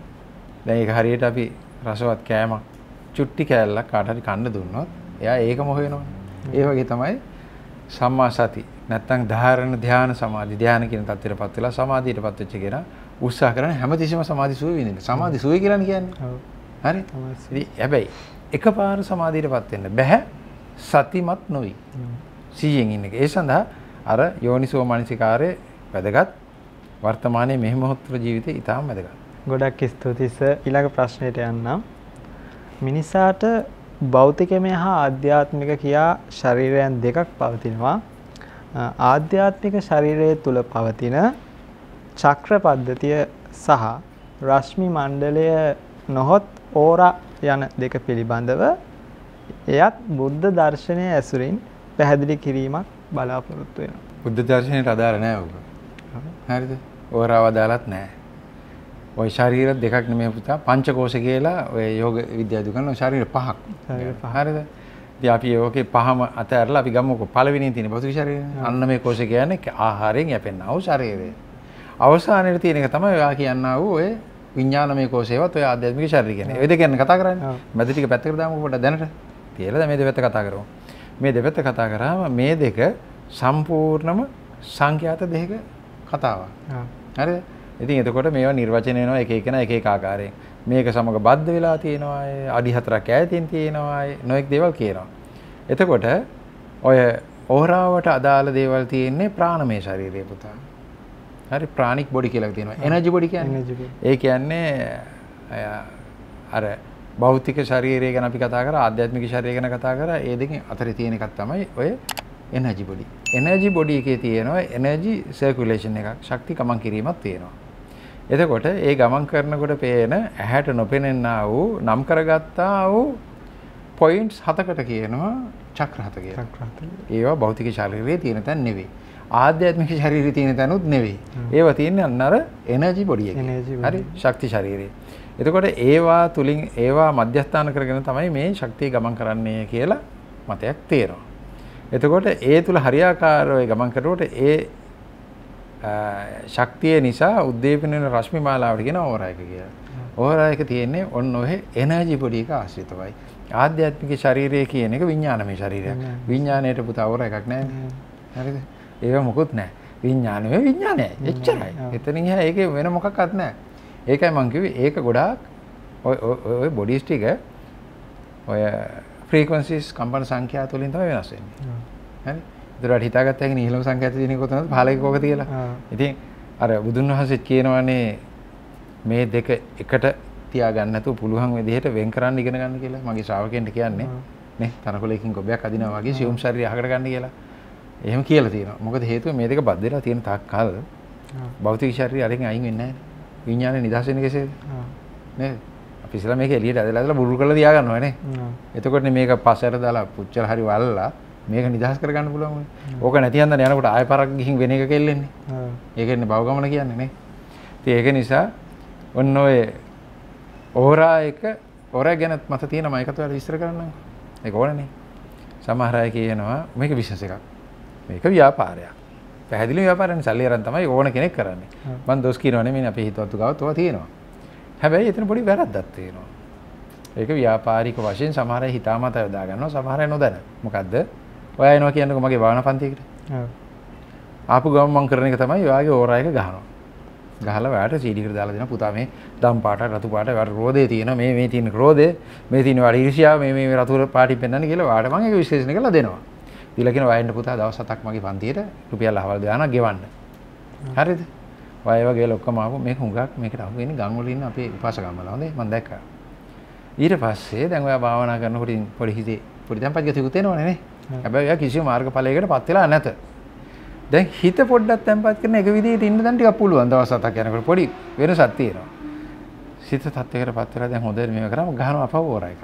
දැන් ඒක හරියට අපි රසවත් කෑමක් චුට්ටි කෑල්ලක් කාටහරි කන්න දුන්නොත් එයා ඒකම හොයනවා. ඒ වගේ තමයි සම්මා සති නැත්නම් ධාරණ ධාන සමාධි ධාන කියන தත්ත්වයටපත් වෙලා සමාධියටපත් වෙච්ච කෙනා උත්සාහ කරන හැමතිස්සෙම සමාධි සුවේ විඳින්න. සමාධි සුවේ කියලානේ කියන්නේ. හරි? ඉතින් හැබැයි එකපාර සමාධියටපත් වෙන්න බෑ. සතිමත් නොවි. 100න් ඉන්න එක. ඒ සඳහා අර යෝනිසෝ මනසිකාරයේ වැදගත් වර්තමානයේ මෙහෙම හොත්‍ර ජීවිතේ ඊටාම් වැදගත්. ගොඩක් ස්තුතියි සර්. ඊළඟ ප්‍රශ්නෙට යන්නම්. මිනිසාට භෞතිකමය හා අධ්‍යාත්මික කියා ශරීරයන් දෙකක් පවතිනවා. ආධ්‍යාත්මික ශරීරය තුළ පවතින චක්‍ර පද්ධතිය සහ රශ්මි මණ්ඩලය නොහොත් ඕරා යන දෙක පිළිබඳව එයත් බුද්ධ දර්ශනය ඇසුරින් පැහැදිලි කිරීමක් බලාපොරොත්තු වෙනවා. බුද්ධ දර්ශනයට අදාළ නෑ ඕක. හරිද? ඕරාව අදාළත් නෑ. ඔය ශරීර දෙකක් නෙමෙයි පුතා පංචකෝෂ කියලා ඔය යෝග විද්‍යාව දුකන ශරීර පහක් හරිද ඉතින් අපි ඒකේ පහම අතහැරලා අපි ගමුකෝ පළවෙනියෙන් තියෙන පසු ශරීරය අන්න මේ කෝෂ කියන්නේ ආහාරයෙන් යැපෙනා වූ ශරීරය අවසානයේ තියෙන එක තමයි ඔයා කියන්නා වූ ඔය විඥානමය කෝෂේවත් ඔය ආධ්‍යාත්මික ශරීරය කියන්නේ ඔය දෙක ගැන කතා කරන්නේ මැද ටික පැත්තකට දාමු පොඩ්ඩක් දැනට තියලා මේ දෙපැත්ත කතා කරමු මේ දෙපැත්ත කතා කරාම මේ දෙක සම්පූර්ණම සංඛ්‍යාත දෙක කතාවක් හරිද ඉතින් එතකොට මේවා නිර්වචනය වෙනවා එක එකන එක එක ආකාරයෙන්. මේක සමග බද්ධ වෙලා තියෙනවා, අඩි හතරක් ඈතින් තියෙනවා, නොඑක් දේවල් කියනවා. එතකොට ඔය ඕරාවට අදාළ දේවල් තියෙන්නේ ප්‍රාණමය ශරීරය පුතා. හරි ප්‍රාණික් බොඩි කියලා තියෙනවා. එනර්ජි බොඩි කියන්නේ. ඒ කියන්නේ අර භෞතික ශරීරය ගැන අපි කතා කරා, ආධ්‍යාත්මික ශරීරය ගැන කතා කරා. ඒ දෙකෙන් අතරේ තියෙන එකක් තමයි ඔය එනර්ජි බොඩි. එනර්ජි බොඩි එකේ තියෙනවා එනර්ජි සර්කියුලේෂන් එකක්, ශක්ති ගමන් කිරීමක් තියෙනවා. එතකොට ඒ ගමන් කරනකොට පේන ඇහැට නොපෙනෙන්න වූ නම් කරගත්තා වූ පොයින්ට්ස් හතකට කියනවා චක්‍රහත කියලා. චක්‍රහත. ඒවා භෞතික ශරීරයේ තියෙන තැන් නෙවෙයි. ආධ්‍යාත්මික ශරීරයේ තියෙන තැනුත් නෙවෙයි. ඒවා තියෙන්නේ අන්නර එනර්ජි බොඩි එකේ. හරි? ශක්ති ශරීරයේ. එතකොට ඒවා තුලින් ඒවා මධ්‍යස්ථාන කරගෙන තමයි මේ ශක්තිය ගමන් කරන්නේ කියලා මතයක් තියෙනවා. එතකොට ඒ තුල හරියාකාරව ගමන් කරනකොට ඒ ශක්තිය නිසා උද්දීපන වෙන රශ්මි මාලාවට කියන ඕරායක කියලා. ඕරායක තියෙන්නේ ඔන්න ඔහෙ එනර්ජි පොඩි එක ආශ්‍රිතවයි. ආධ්‍යාත්මික ශරීරය කියන එක විඥානමය ශරීරයක්. විඥාණයට පුතා ඕර එකක් නැහැ. හරිද? ඒක මොකුත් නැහැ. විඥානමය විඥානය. එච්චරයි. එතනින් එහා ඒකේ වෙන මොකක්වත් නැහැ. ඒකයි මම කිව්වේ ඒක ගොඩාක් ඔය ඔය බොඩිස් ටික ඔය ෆ්‍රීකවන්සිස් කම්පන සංඛ්‍යා තුලින් තමයි වෙනස් වෙන්නේ. හරි? දුරට හිතාගත්ත හැකි නිහිලම සංඛ්‍යාත තියෙන කොතනද 15 කෝක තියලා. ඉතින් අර බුදුන් වහන්සේ කියනවානේ මේ දෙක එකට තියාගන්න නැතුව පුළුවන් විදිහට වෙන් කරන්න ඉගෙන ගන්න කියලා මගේ ශ්‍රාවකයන්ට කියන්නේ නේ තනකොළයකින් ගොබයක් අදිනවා වගේ සියුම් ශරීරය අහකට ගන්න කියලා. එහෙම කියලා තියෙනවා. මොකද හේතුව මේ දෙක බද්ධ වෙලා තියෙන තාක් කාල භෞතික ශරීරය අරගෙන අයින් වෙන්නේ නැහැ. විඥානේ නිදහස් වෙන්නේ කෙසේද? නේද? අපි ඉස්සලා මේක එළියට ඇදලා ඇදලා බුරුල් කරලා තියාගන්නවනේ. එතකොට මේක පස්සට දාලා පුච්චලා හරි වල්ලා මේක නිදහස් කරගන්න පුළුවන් ඕක නැතිහන්ද යනකොට ආය පරක් ගිහින් වෙන එක කෙල්ලෙන්නේ ඒකෙන්නේ බවගමන කියන්නේ නේ ඉතින් ඒක නිසා ඔන්න ඔය ඕරා එක ඕරා ගැන මත තියෙනවා ඒකත් ඔයාලා විස්තර කරන්න ඒක ඕනනේ සමහර අය කියනවා මේක බිස්නස් එකක් මේක ව්‍යාපාරයක් පැහැදිලි ව්‍යාපාරයෙන් සල්ලි අරන් තමයි ඕන කෙනෙක් කරන්නේ. මම දොස් කියනවා නෙමෙයි අපේ හිතවත්තු ගාව තව තියෙනවා. හැබැයි එතන පොඩි වැරද්දක් තියෙනවා. ඒක ව්‍යාපාරික වශයෙන් සමහර අය හිතාමතා යොදා ගන්නවා සමහර අය නොදැන. මොකද්ද? ඔය එනවා කියන්නක මගේ භාවනා පන්තියකට ආපු ගම මං කරන එක තමයි ඔයාගේ ඕරා එක ගහනවා ගහලා ඔයාට සීඩි එකට දාලා දෙනවා පුතා මේ දම් පාට රතු පාට ඔයාට රෝදේ තියෙන මේ මේ තියෙන රෝදේ මේ තියෙන ඔයාට ඊර්ෂ්‍යාව මේ මේ රතු පාටින් පෙන්වන්න කියලා ඔයාට මම ඒක විශ්ලේෂණය කරලා දෙනවා දීලා කියන වයන්න පුතා දවස් හතක් මගේ පන්තියට රුපියල් අහවල් ගාණක් ගෙවන්න හරිද ඔය වගේ ලොක්කම ආපු මේක හුඟක් මේකට අහු වෙන්නේ ගම් වල ඉන්න අපේ උපාසකම්මලා හොඳේ මම දැක්කා ඊට පස්සේ දැන් ඔයා භාවනා කරනකොට පොඩි හිතේ පොඩි තැම්පත් ගතියකුත් එනවනේ නේ හැබැයි කිසි මාර්ග පලයකට පත්වෙලා නැත දැන් හිත පොඩ්ඩක් තැන්පත් කරන එක විදිහට ඉන්න දැන් ටිකක් පුළුවන් දවස් හතක් යනකොට පොඩි වෙනසක් තියෙනවා සිත තත්ත්වයකට පත්වෙලා දැන් හොඳට මේක කරාම ගහනවා අපව ඕරා එකක්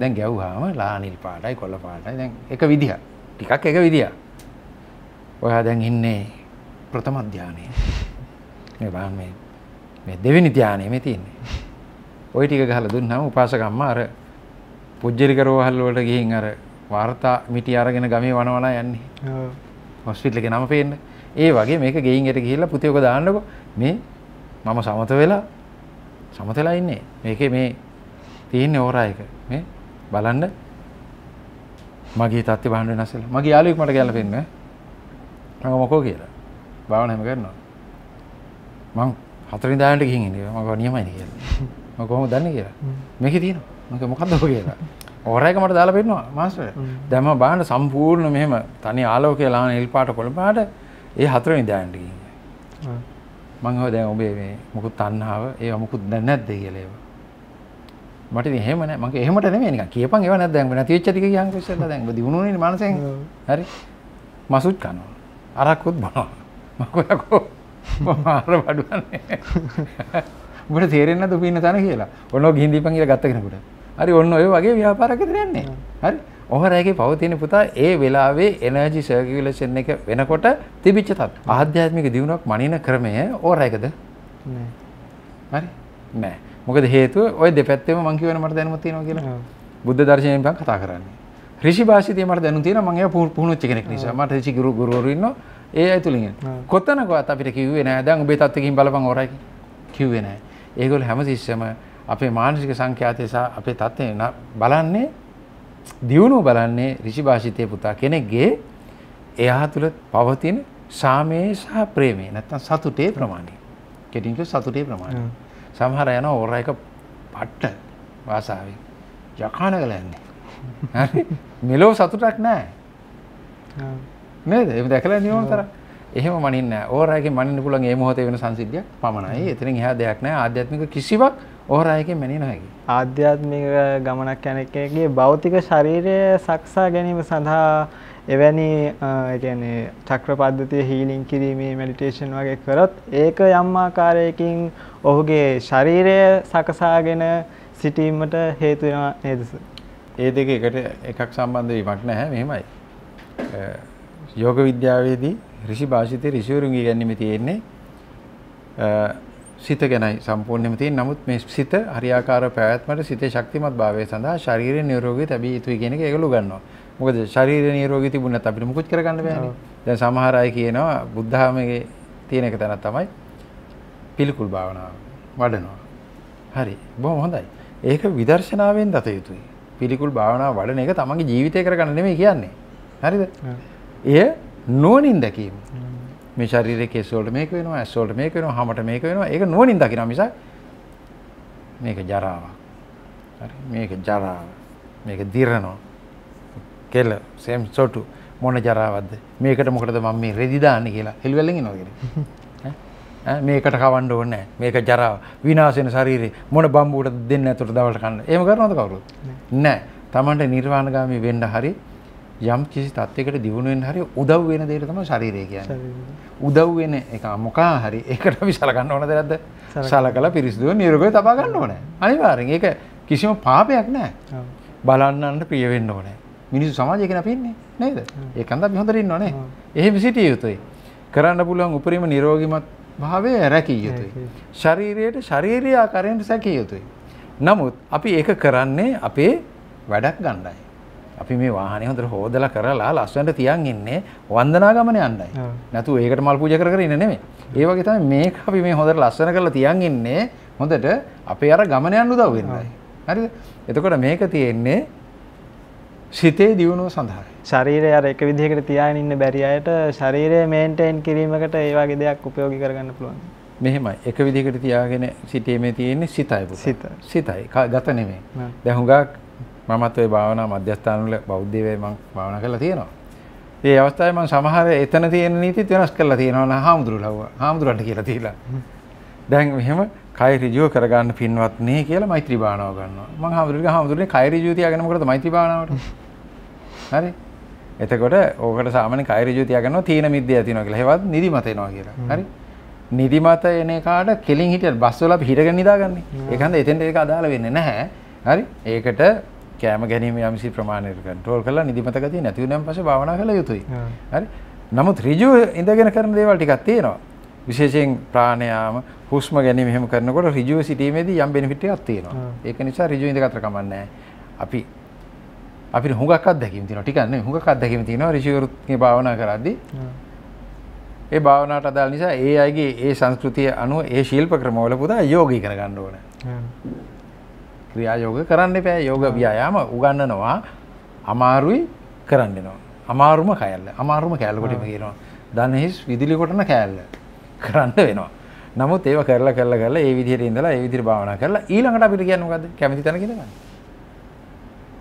දැන් ගැව්වාම ලානිල් පාටයි කොළ පාටයි දැන් එක විදිහක් ටිකක් එක විදිහක් ඔයා දැන් ඉන්නේ ප්‍රථම ධානයේ මේ බලන්න මේ මේ දෙවෙනි ධානයේ මේ තියෙන්නේ ওই ටික ගහලා දුන්නාම උපාසකම්ම අර පුජ්ජලික රෝහල් වලට ගිහින් අර වාර්තා මිටි අරගෙන ගමේ වනවලා යන්නේ හොස්පිටල එක නම පේන්න ඒ වගේ මේක ගෙයින්යට ගිහිල්ලා පුතියක දාන්නකො මේ මම සමත වෙලා සමතලා ඉන්නේ මේක මේ තියන්නේ ඕරායක මේ බලන්න මගේ තත්ති බහන්ඩ නසල මගේ යාලුවෙක් මට ගැල පෙන්න මඟ මොකෝ කියලා භාවන හැම කරනවා මං හතරි දාන්නට ගිහින් ඉන්නේ මම නියමයි කියලා මම කොහොමද දන්නේ කියලා මේකේ තියෙනවා මම මොකද්ද කියලා ඕරයක මට දාලා පෙන්නවා මාස්ටර්. දැන් මම බලන්න සම්පූර්ණ මෙහෙම තනි ආලෝකය ලාන එල් පාට පොළ පාට ඒ හතරෙනි දාන්නට ගිහින්. මං හව දැන් ඔබේ මේ මොකුත් තණ්හාව ඒව මොකුත් දැන් නැද්ද කියලා ඒව. මට ඉතින් එහෙම නෑ. මගේ එහෙමට නෙමෙයි නිකන් කියපන් ඒව නැද්ද දැන් නැති වෙච්ච ටික කියන් කොච්චරද දැන් ඔබ දිනුනෝනේ මනසෙන්. හරි. මසුත් කනවා. අරක්කුත් බනවා. මම කොහකෝ මම අර බඩුවන්නේ. උඹට තේරෙන්නේ නැද ඔබ ඉන්න තැන කියලා. ඔන්න ඔය ගිහින් දීපන් කියලා ගත්ත කෙනෙකුට. හරි ඔන්න ඔය වගේ ව්‍යාපාර කරයන්නේ හරි ඔහරගේ පවතින පුතා ඒ වෙලාවේ එනර්ජි සර්කිලෂන් එක වෙනකොට තිබිච්ච තත් ආධ්‍යාත්මික දියුණක් මනින ක්‍රමය ඕරයකද හරි නෑ මොකද හේතුව ඔය දෙපැත්තම මංකිවන මට දැනම තියෙනවා කියලා බුද්ධ දර්ශනයෙන් බං කතා කරන්නේ රිෂි භාෂිතය මට දැනු තියෙන මගේ පුහුණුච්ච කෙනෙක් නිසා මට රිෂි ගුරු ගුරුවරු ඉන්නවා ඒ අය තුලින් කොතනකවත් අපිට කිව්වේ නෑ දැන් ඔබේ තත්ත්වකින් බලපන් ඕරයි කිව්වේ නෑ ඒගොල්ලෝ හැම තිස්සෙම අපේ මානසික සංඛ්‍යාතය සහ අපේ තත්ත්වය බලන්නේ දියුණුව බලන්නේ ඍෂිභාෂිතේ පුතා කෙනෙක්ගේ එයා තුළ පවතින සාමයේ සහ ප්‍රේමයේ නැත්තම් සතුටේ ප්‍රමාණය. කෙටින් කිව්වොත් සතුටේ ප්‍රමාණය. සමහර යන ඕර එක පට්ට භාෂාවෙන් යකාන ගලන්නේ. හරි. මෙලෝ සතුටක් නැහැ. නේද? එහෙම දැකලා නියම තරම්. එහෙම මනින්නේ නැහැ. ඕරාගේ මනින්න පුළුවන් ඒ මොහොතේ වෙන සංසිද්ධියක් පමණයි. එතනින් එහා දෙයක් නැහැ. ආධ්‍යාත්මික කිසිවක් ඕරායකින් මැනිය නොහැකි. ආධ්‍යාත්මික ගමනක් කැනෙක්කගේ භෞතික ශරීරය සක්සා ගැනීම සඳහා එවැනි එකනේ චක්‍රපද්ධතිය හීලින් කිරීමේ මෙඩිටේෂන් වගේ කරොත් ඒක යම්මාකාරයකින් ඔහුගේ ශරීරය සකසාගෙන සිටීමට හේතුවෙනවා නේදස. ඒ දෙක එකට එකක් සම්බන්ධ වීමක් නැහැ මෙහෙමයි. යෝග විද්‍යාවේදී ඍෂි භාෂිතේ ඍෂිවරුන්ගේ ඉගැන්වීම තියෙන්නේ සිත ගැනයි සම්පූර්ණයෙන්ම තියෙන. නමුත් මේ සිත හරියාකාර පැවැත්මට සිතේ ශක්තිමත් භාවය සඳහා ශාරීරික නිරෝගී තැබිය යුතුයි කියන එක ඒගොල්ලෝ ගන්නවා. මොකද ශාරීරික නිරෝගී තිබුණ නැත්නම් අපිට මුකුත් කරගන්න බෑනේ. දැන් සමහර අය කියනවා බුද්ධාමයේ තියෙන එක තැන තමයි පිළිකුල් භාවනාව වඩනවා. හරි. බොහොම හොඳයි. ඒක විදර්ශනාවෙන් දත යුතුයි. පිළිකුල් භාවනාව වඩන එක තමන්ගේ ජීවිතය කරගන්න නෙමෙයි කියන්නේ. හරිද? එය නුවණින් දැකීම. මේ ශරීරයේ කෙස් වලට මේක වෙනවා, ඇස් වලට මේක වෙනවා, හමට මේක වෙනවා. ඒක නුවණින් දකිනවා මිසක් මේක ජරාවක්. හරි මේක ජරාව. මේක දිරනවා. කෙල, සෙම් සොටු මොන ජරාවක්ද? මේකට මොකටද මම මේ රෙදි දාන්නේ කියලා හෙළුවෙලෙන් ඉනවා කියන්නේ. මේකට කවන්න ඕනේ මේක ජරාව විනාශ වෙන ශරීරේ මොන බම්බුවට දෙන්න ඇතුළට දවල්ට කන්න. එහෙම කරනවද කවුරුත්? නෑ. Tamanට නිර්වාණගාමී වෙන්න හරි යම් කිසි තත්යකට දියුණු වෙන්න හරි උදව් වෙන දෙයට තමයි ශරීරය කියන්නේ. උදව් වෙන එක මොකා හරි ඒකට අපි සලකන්න ඕනද නැද්ද? සලකලා පිරිසිදුව නිරෝගීව තබා ගන්න ඕනේ. අනිවාර්යෙන් ඒක කිසිම පාපයක් නෑ. බලන්නන්න ප්‍රිය වෙන්න ඕනේ. මිනිස්සු සමාජය කියන අපි ඉන්නේ නේද? ඒකන්ද අපි හොඳට ඉන්නෝනේ. එහෙම සිටිය යුතුයි. කරන්න පුළුවන් උපරිම නිරෝගීමත් භාවය රැකිය යුතුයි. ශරීරයට ශාරීරික ආකාරයෙන් සැකිය යුතුයි. නමුත් අපි ඒක කරන්නේ අපේ වැඩක් ගන්නයි. අපි මේ වාහනේ හොඳට හොදලා කරලා ලස්සනට තියන් ඉන්නේ වන්දනා ගමන යන්නයි. නැතු ඒකට මල් පූජා කර කර ඉන්නේ නෙමෙයි. ඒ වගේ තමයි මේක අපි මේ හොඳට ලස්සන කරලා තියන් ඉන්නේ හොඳට අපේ අර ගමන යන්න උදව් වෙන්නයි. හරිද? එතකොට මේක තියෙන්නේ සිතේ දියුණුව සඳහා. ශරීරය අර එක විදිහකට තියාගෙන ඉන්න බැරි අයට ශරීරය මේන්ටේන් කිරීමකට ඒ වගේ දෙයක් ප්‍රයෝගික කරගන්න පුළුවන්. මෙහෙමයි එක විදිහකට තියාගෙන සිටීමේ තියෙන්නේ සිතයි පුතා. සිත. සිතයි. ගත නෙමෙයි. දැන් හුඟක් මමත් ඔය භාවනා මධ්‍යස්ථානවල බෞද්ධ වේ මම භාවනා කරලා තියෙනවා. ඒ අවස්ථාවේ මම සමහර එතන තියෙන නීතිත් වෙනස් කරලා තියෙනවා නා හාමුදුරුවෝ හාමුදුරන්ට කියලා තියලා. දැන් මෙහෙම කය ඍජුව කරගන්න පින්වත් නේ කියලා මෛත්‍රී භාවනාව ගන්නවා. මම හාමුදුරුවෝ හාමුදුරනේ කය ඍජුව තියාගෙන මොකටද මෛත්‍රී භාවනාවට? හරි. එතකොට ඕකට සාමාන්‍ය කය ඍජුව තියාගන්නවා තීන මිද්දය තියෙනවා කියලා. හේවත් නිදිමත එනවා කියලා. හරි. නිදිමත එන එකාට කෙලින් හිටියත් බස් වල අපි හිටගෙන නිදාගන්නේ. ඒකන්ද එතෙන්ට ඒක අදාළ වෙන්නේ නැහැ. හරි. ඒකට කෑම ගැනීම යම්සි ප්‍රමාණයට කන්ට්‍රෝල් කරලා නිදිමත ගතිය නැති වුණාන් පස්සේ භාවනා කළ යුතුයි. හරි. නමුත් ඍජුව ඉඳගෙන කරන දේවල් ටිකක් තියෙනවා. විශේෂයෙන් ප්‍රාණයාම හුස්ම ගැනීම එහෙම කරනකොට ඍජුව සිටීමේදී යම් බෙනිෆිට් එකක් තියෙනවා. ඒක නිසා ඍජුව ඉඳගත්තර කමන්නේ අපි අපිට හුඟක් අත්දැකීම් තියෙනවා. ටිකක් නෙමෙයි හුඟක් අත්දැකීම් තියෙනවා ඍජුවරුත්ගේ භාවනා කරද්දී. ඒ භාවනාවට අදාළ නිසා ඒ අයගේ ඒ සංස්කෘතිය අනුව ඒ ශිල්ප ක්‍රමවල පුදා යෝගී කරගන්න ඕනේ. ක්‍රියායෝග කරන්න පෑ යෝග ව්‍යයාම උගන්නනවා අමාරුයි කරන්නවා. අමාරුම කෑල්ල අමාරුම කෑල්ලකොටම කියනවා. දනහිස් විදිලිකොටන කෑල්ල කරන්න වෙනවා. නමුත් ඒව කරල කරල කල ඒ විදිර ඉඳලා ඒ විදිර භාවන කරලා ඊළඟට අපිට කියන්නකද කැමති තැන කියෙන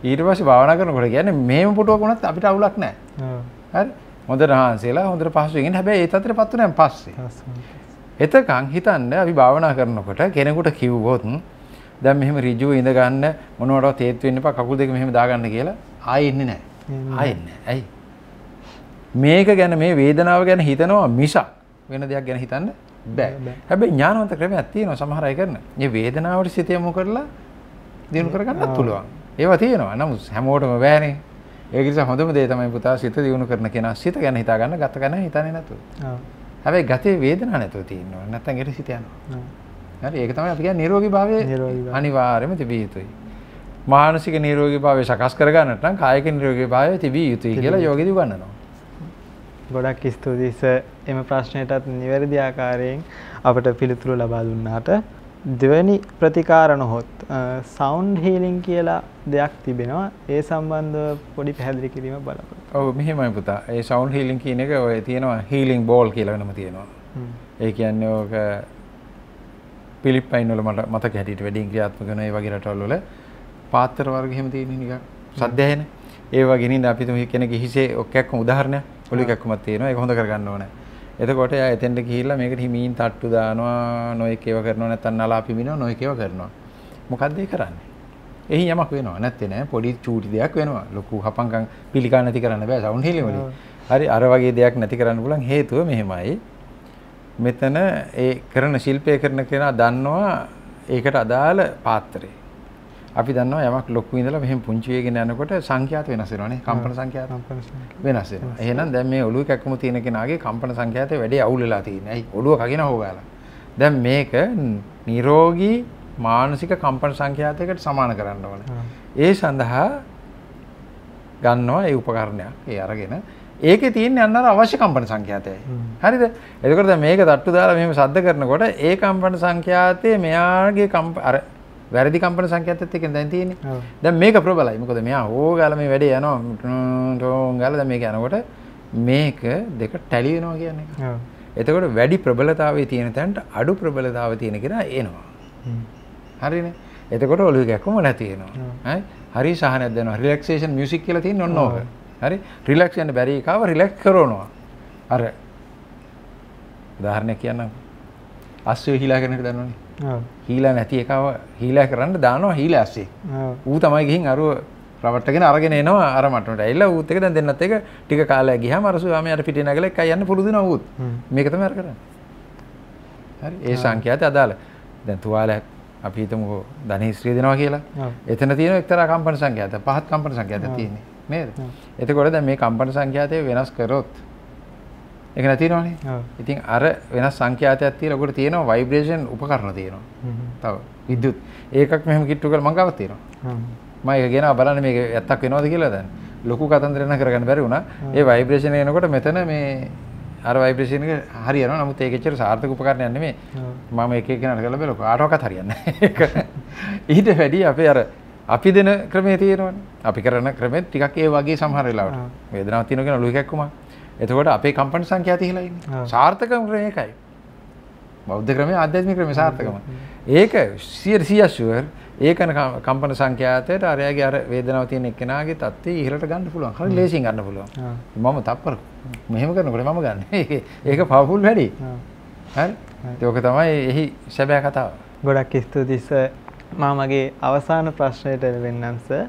ඊට පස භාවන කරනකොට ගැන මේම පුටුවකුණත් අපිට අවුලක් නෑ හොඳ රහන්සේලා හොඳට පහසුවෙන් හැබැයි ඒ අතර පත්වනෑ පස්සේ එතකං හිතන්න අපි භාවනා කරනකොට කෙනෙකුට කිව්වොත් දැන් මෙහෙම ඍජුව ඉඳ ගන්න මොනවටවත් හේතු වෙන්න එපා කකුල් දෙක මෙහෙම දාගන්න කියලා ආයෙ ඉන්නේ නැහැ. ආයෙ ඉන්නේ. ඇයි? මේක ගැන මේ වේදනාව ගැන හිතනවා මිසක් වෙන දෙයක් ගැන හිතන්න බෑ. හැබැයි ඥානවන්ත ක්‍රමයක් තියෙනවා සමහර අය කරන. මේ වේදනාවට සිත යොමු කරලා දිනු කරගන්නත් පුළුවන්. ඒවා තියෙනවා. නමුත් හැමෝටම බෑනේ. ඒක නිසා හොඳම දේ තමයි පුතා සිත දිනු කරන කෙනා සිත ගැන හිතා ගන්න, ගත ගැන හිතන්නේ නැතුව. ඔව්. හැබැයි ගතේ වේදනාවක් නැතුව තියෙනවා. නැත්නම් ඒක සිත යනවා. හරි ඒක තමයි අපි කියන්නේ නිරෝගී භාවය අනිවාර්යයෙන්ම තිබිය යුතුයි. මානසික නිරෝගී භාවය සකස් කරගන්නට නම් කායික නිරෝගී භාවය තිබිය යුතුයි කියලා යෝගදී උගන්වනවා. ගොඩක් ස්තුතියි සර් එම ප්‍රශ්නයටත් නිවැරදි ආකාරයෙන් අපට පිළිතුරු ලබා දුන්නාට දෙවැනි ප්‍රතිකාර නොහොත් සවුන්ඩ් හීලින් කියලා දෙයක් තිබෙනවා ඒ සම්බන්ධ පොඩි පැහැදිලි කිරීම බලාපොරොත්තු ඔව් මෙහෙමයි පුතා ඒ සවුන්ඩ් හීලින් කියන එක ඔය තියෙනවා හීලින් බෝල් කියලා වෙනම තියෙනවා ඒ කියන්නේ ඔක පිලිප්පයින් වල මට මතක හැටියට වැඩියෙන් ක්‍රියාත්මක වෙන ඒ වගේ රටවල් වල පාත්‍ර වර්ග එහෙම තියෙන නිකන් සද්දයනේ. ඒ වගේ නින්ද අපි තුමි කෙනෙක් හිසේ ඔක්කක්ම උදාහරණයක් ඔලු එකක්මත් තියෙනවා. ඒක හොඳ කරගන්න ඕනේ. එතකොට එයා එතෙන්ට ගිහිල්ලා මේකට හිමීන් තට්ටු දානවා නොයෙක් ඒවා කරනවා නැත්නම් නලා පිමිනවා නොයෙක් ඒවා කරනවා මොකද්ද ඒ කරන්නේ එහි යමක් වෙනවා නැත්තේ නෑ පොඩි චූටි දෙයක් වෙනවා ලොකු හපංකම් පිළිකා නැති කරන්න බෑ සවුන්ඩ් හීලින් වලින් හරි අර වගේ දෙයක් නැති කරන්න පුළුවන් හේතුව මෙහෙමයි මෙතන ඒ කරන ශිල්පය කරන කෙනා දන්නවා ඒකට අදාළ පාත්‍රය. අපි දන්නවා යමක් ලොකු ඉඳලා මෙහෙම පුංචි වෙගෙන යනකොට සංඛ්‍යාත වෙනස් වෙනවානේ කම්පන සංඛ්‍යාත වෙනස් වෙනවා. එහෙනම් දැන් මේ ඔළුවේ කැක්කම තියෙන කෙනාගේ කම්පන සංඛ්‍යාතේ වැඩි අවුල් වෙලා තියෙනවා. ඇයි? ඔළුව කගෙන හොගාලා. දැන් මේක නිරෝගී මානසික කම්පන සංඛ්‍යාතයකට සමාන කරන්න ඕනේ. ඒ සඳහා ගන්නවා ඒ උපකරණයක්. ඒ අරගෙන ඒක තියෙන අන්නර අවශ්‍ය කම්පන සංඛ්‍යාතයයි. හරිද? එතකොට දැන් මේක තට්ටු දාලා මෙහෙම සද්ද කරනකොට ඒ කම්පන සංඛ්‍යාතයේ මෙයාගේ කම්ප අර වැරදි කම්පන සංඛ්‍යාතයත් එක්ක දැන් තියෙන්නේ. දැන් මේක ප්‍රබලයි. මොකද මෙයා ඕගාලා මේ වැඩේ යනවා. ටෝන් ගාලා දැන් මේක යනකොට මේක දෙක ටැලි වෙනවා කියන්නේ. එතකොට වැඩි ප්‍රබලතාවයේ තියෙන තැනට අඩු ප්‍රබලතාවය තියෙන කෙනා එනවා. හරිනේ? එතකොට ඔළුව ගැකුම නැති වෙනවා. හරි සහනයක් දෙනවා. රිලැක්සේෂන් මියුසික් කියලා තියෙන ඔන්න ඕක. හරි රිලක්ස් යන්න බැරි එකාව රිලැක්ස් කරනවා අර උදාහරණයක් කියන්නම් අස්සය හිලා කරනට දන්නවනේ හීලා නැති එකාව හීලා කරන්න දානවා හීලා ඇස්සේ ඌ තමයි ගිහින් අරුව රවට්ටගෙන අරගෙන එනවා අර මටමට ඇවිල්ලා ඌත් එක දැන් දෙන්නත් එක ටික කාලයක් ගියාම අර ස්වාමියාට පිටේ නැගලා එකයි යන්න පුරුදු වෙනවා ඌත් මේක තමයි අර කරන්නේ හරි ඒ සංඛ්‍යාතය අදාළ දැන් තුවාලයක් අපි හිතමුකෝ ධනහිස්ත්‍රිය දෙනවා කියලා එතන තියෙන එක්තරා කම්පන සංඛ්‍යාත පහත් කම්පන සංඛ්‍යාත තියෙන්නේ නේද? එතකොට දැන් මේ කම්පන සංඛ්‍යාතය වෙනස් කරොත් ඒක නැතිනවනේ. ඉතින් අර වෙනස් සංඛ්‍යාතයක් තියලා ඔකට තියෙනවා ভাইබ්‍රේෂන් උපකරණ තියෙනවා. තව විදුලිත් ඒකක් මෙහෙම කිට්ටු කරලා මං ගාව තියෙනවා. මම ඒක ගෙනවා බලන්න මේක ඇත්තක් වෙනවද කියලා දැන්. ලොකු කතන්දරයක් කරගන්න බැරි වුණා. ඒ ভাইබ්‍රේෂන් එනකොට මෙතන මේ අර ভাইබ්‍රේෂන් එක හරියනවා. නමුත් ඒක එච්චර සාර්ථක උපකරණයක් නෙමෙයි. මම එක එක කෙනාට කරලා බලුවා. ආටවකත් හරියන්නේ නැහැ. ඊට වැඩි අපේ අර අපි දෙන ක්‍රමේ තියෙනවනේ. අපි කරන ක්‍රමෙත් ටිකක් ඒ වගේ සමහර වෙලාවට. වේදනාවක් තියෙනවා කියන ලොකු එකක් කොමක්. එතකොට අපේ කම්පන සංඛ්‍යාව තියලා ඉන්නේ. සාර්ථකම ක්‍රමය ඒකයි. බෞද්ධ ක්‍රමය ආධ්‍යාත්මික ක්‍රමය සාර්ථකම. ඒක 100 100 ෂුවර් ඒකන කම්පන සංඛ්‍යාතයට අරයාගේ අර වේදනාව තියෙන එක්කෙනාගේ තත්ත්වය ඉහළට ගන්න පුළුවන්. හරි ලේසියෙන් ගන්න පුළුවන්. මම තප්පර මෙහෙම කරනකොට මම ගන්න. ඒක පවර්ෆුල් වැඩි. හරි. ඒක තමයි එහි සැබෑ කතාව. ගොඩක් ස්තුතියි මා මගේ අවසාන ප්‍රශ්නයට එළවෙන්නම් සර්.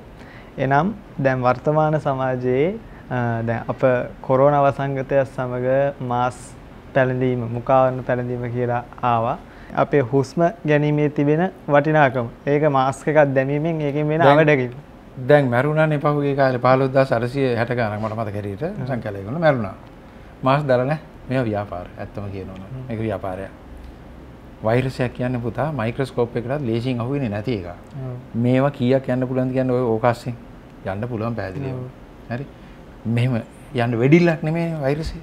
එනම් දැන් වර්තමාන සමාජයේ දැන් අප කොරෝනා අවසංගතයත් සමග මාස් පැළඳීම මුඛාවරණ පැළඳීම කියලා ආවා. අපේ හුස්ම ගැනීමේ තිබෙන වටිනාකම. ඒක මාස්ක් එකක් දැමීමෙන් ඒකෙන් වෙන අවඩකින්. දැන් මැරුණානේ පහුගිය කාලේ 15860 ගණන් මට මතක හැටියට සංකලයේගොල්ලෝ මැරුණා. මාස් දරන මේවා ව්‍යාපාර. ඇත්තම කියනවා නම්. මේක ව්‍යාපාරයක්. වෛරසයක් කියන්න පුතා මයික්‍රස්කෝප් එකටත් ලේසින් අහුවෙන්නේ නැති එක. මේවා කීයක් යන්න පුළුවන්ද කියන්නේ ඔය ඕකස්සේ යන්න පුළුවන් පැහැදිලිව. හරි. මෙහෙම යන්න වෙඩිල්ලක් නෙමෙයි වෛරසය.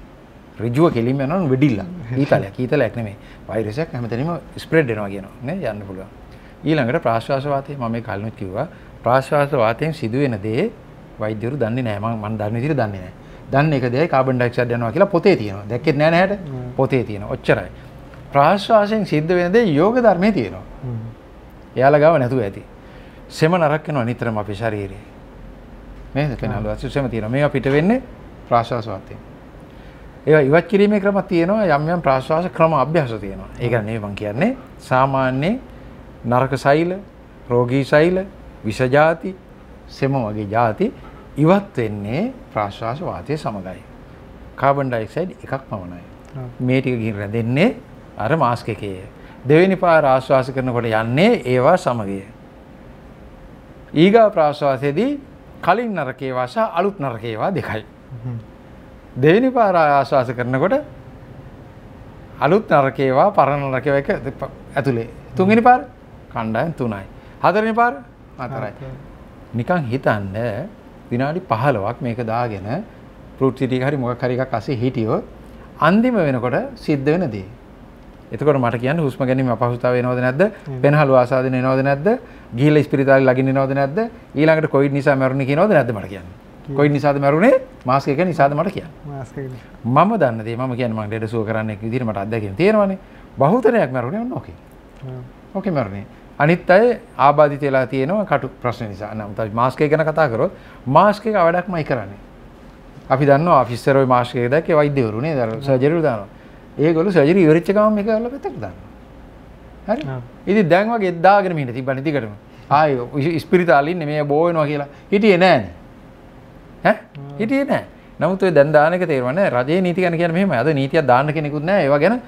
ඍජුව කෙලින්ම යනවා වෙඩිල්ලක්. ඊතලයක් ඊතලයක් නෙමෙයි. වෛරසයක් හැමතැනම ස්ප්‍රෙඩ් වෙනවා කියනවා නේ යන්න පුළුවන්. ඊළඟට ප්‍රාශ්වාස වාතය මම මේ කලිනුත් කිව්වා ප්‍රාශ්වාස වාතයෙන් සිදුවෙන දේ වෛද්‍යවරු දන්නේ නැහැ මම මම දන්න විදිහට දන්නේ නැහැ. දන්න එක දෙයයි කාබන් ඩයොක්සයිඩ් යනවා කියලා පොතේ තියෙනවා. දැක්කෙත් නෑ නෑට පොතේ තියෙනවා. ඔච්චරයි. ප්‍රාශ්වාසයෙන් සිද්ධ වෙනදේ යෝග ධර්මය තියෙනවා එයාල ගව නැතුව ඇති සෙම නරක්කනවා නිතරම අපි ශරීරයේ මේ පෙනලු අසුසම තියෙන මේ අපිට වෙන්නේ ප්‍රාශ්වාසවත්තය ඒ ඉවත් කිරීමේ ක්‍රම තියෙනවා යම් යම් ප්‍රාශ්වාස ක්‍රම අභ්‍යාස තියෙනවා ඒක නේ මං කියන්නේ සාමාන්‍ය නරක සෛල රෝගී සෛල විෂජාති සෙම වගේ ಜಾති ඉවත් වෙන්නේ ප්‍රාශ්වාස වාතය සමගයි කාබන් ඩයොක්සයිඩ් එකක් පමණයි මේ ටික ගිහින් රැඳෙන්නේ අර මාස්ක එකේ. දෙවෙනි පාර ආශ්වාස කරනකොට යන්නේ ඒවා සමගිය. ඊගා ප්‍රාශ්වාසයේදී කලින් නරකේවා සහ අලුත් නරකේවා දෙකයි. දෙවෙනි පාර ආශ්වාස කරනකොට අලුත් නරකේවා පරණ නරකේවා එක ඇතුලේ. තුන්වෙනි පාර කණ්ඩායම් තුනයි. හතරවෙනි පාර හතරයි. නිකන් හිතන්න විනාඩි 15ක් මේක දාගෙන ප්‍රෘත්ති ටික හරි මොකක් හරි එකක් අසේ හිටියොත් අන්තිම වෙනකොට සිද්ධ වෙන දේ එතකොට මට කියන්න හුස්ම ගැනීම අපහසුතාවය එනවද නැද්ද? වෙනහළු ආසාදින එනවද නැද්ද? ගිහිල්ලා ඉස්පිරිතාලේ ළඟින් එනවද නැද්ද? ඊළඟට කොවිඩ් නිසා මැරුණේ කියනවද නැද්ද මට කියන්න. කොයිඩ් නිසාද මැරුණේ? මාස්ක් එක නිසාද මට කියන්න. මාස්ක් එක. මම දන්න දේ මම කියන්නේ මම ඩේට සුව කරන්න එක විදිහට මට අත්දැකීම් තියෙනවනේ. බහුතරයක් මැරුණේ ඔන්න ඕකේ. ඕකේ මැරුණේ. අනිත් අය ආබාධිත වෙලා තියෙනවා කටු ප්‍රශ්න නිසා. නම් තමයි මාස්ක් එක ගැන කතා කරොත් මාස්ක් එක වැඩක්මයි කරන්නේ. අපි දන්නවා ඔෆිසර් ওই මාස්ක් එක දැක්කේ වෛද්‍යවරු නේද? සර්ජරිවල දානවා. ඒගොල සජර විරච්චකම මේ කරල පැතක් දන්න හරි ඉති දැන්ව ගෙද්දාගෙන මිට තිබ නිතිකටම ආය ස්පිරිතාලින්න මේ බෝයනවා කියලා හිටිය නෑන හිටිය නෑ නමුත් දැන්දානක තේරවන රජේ නීතිකන කියන මෙම අද නීතිය දාන්න කෙනෙකුත් නෑ ඒව ගැන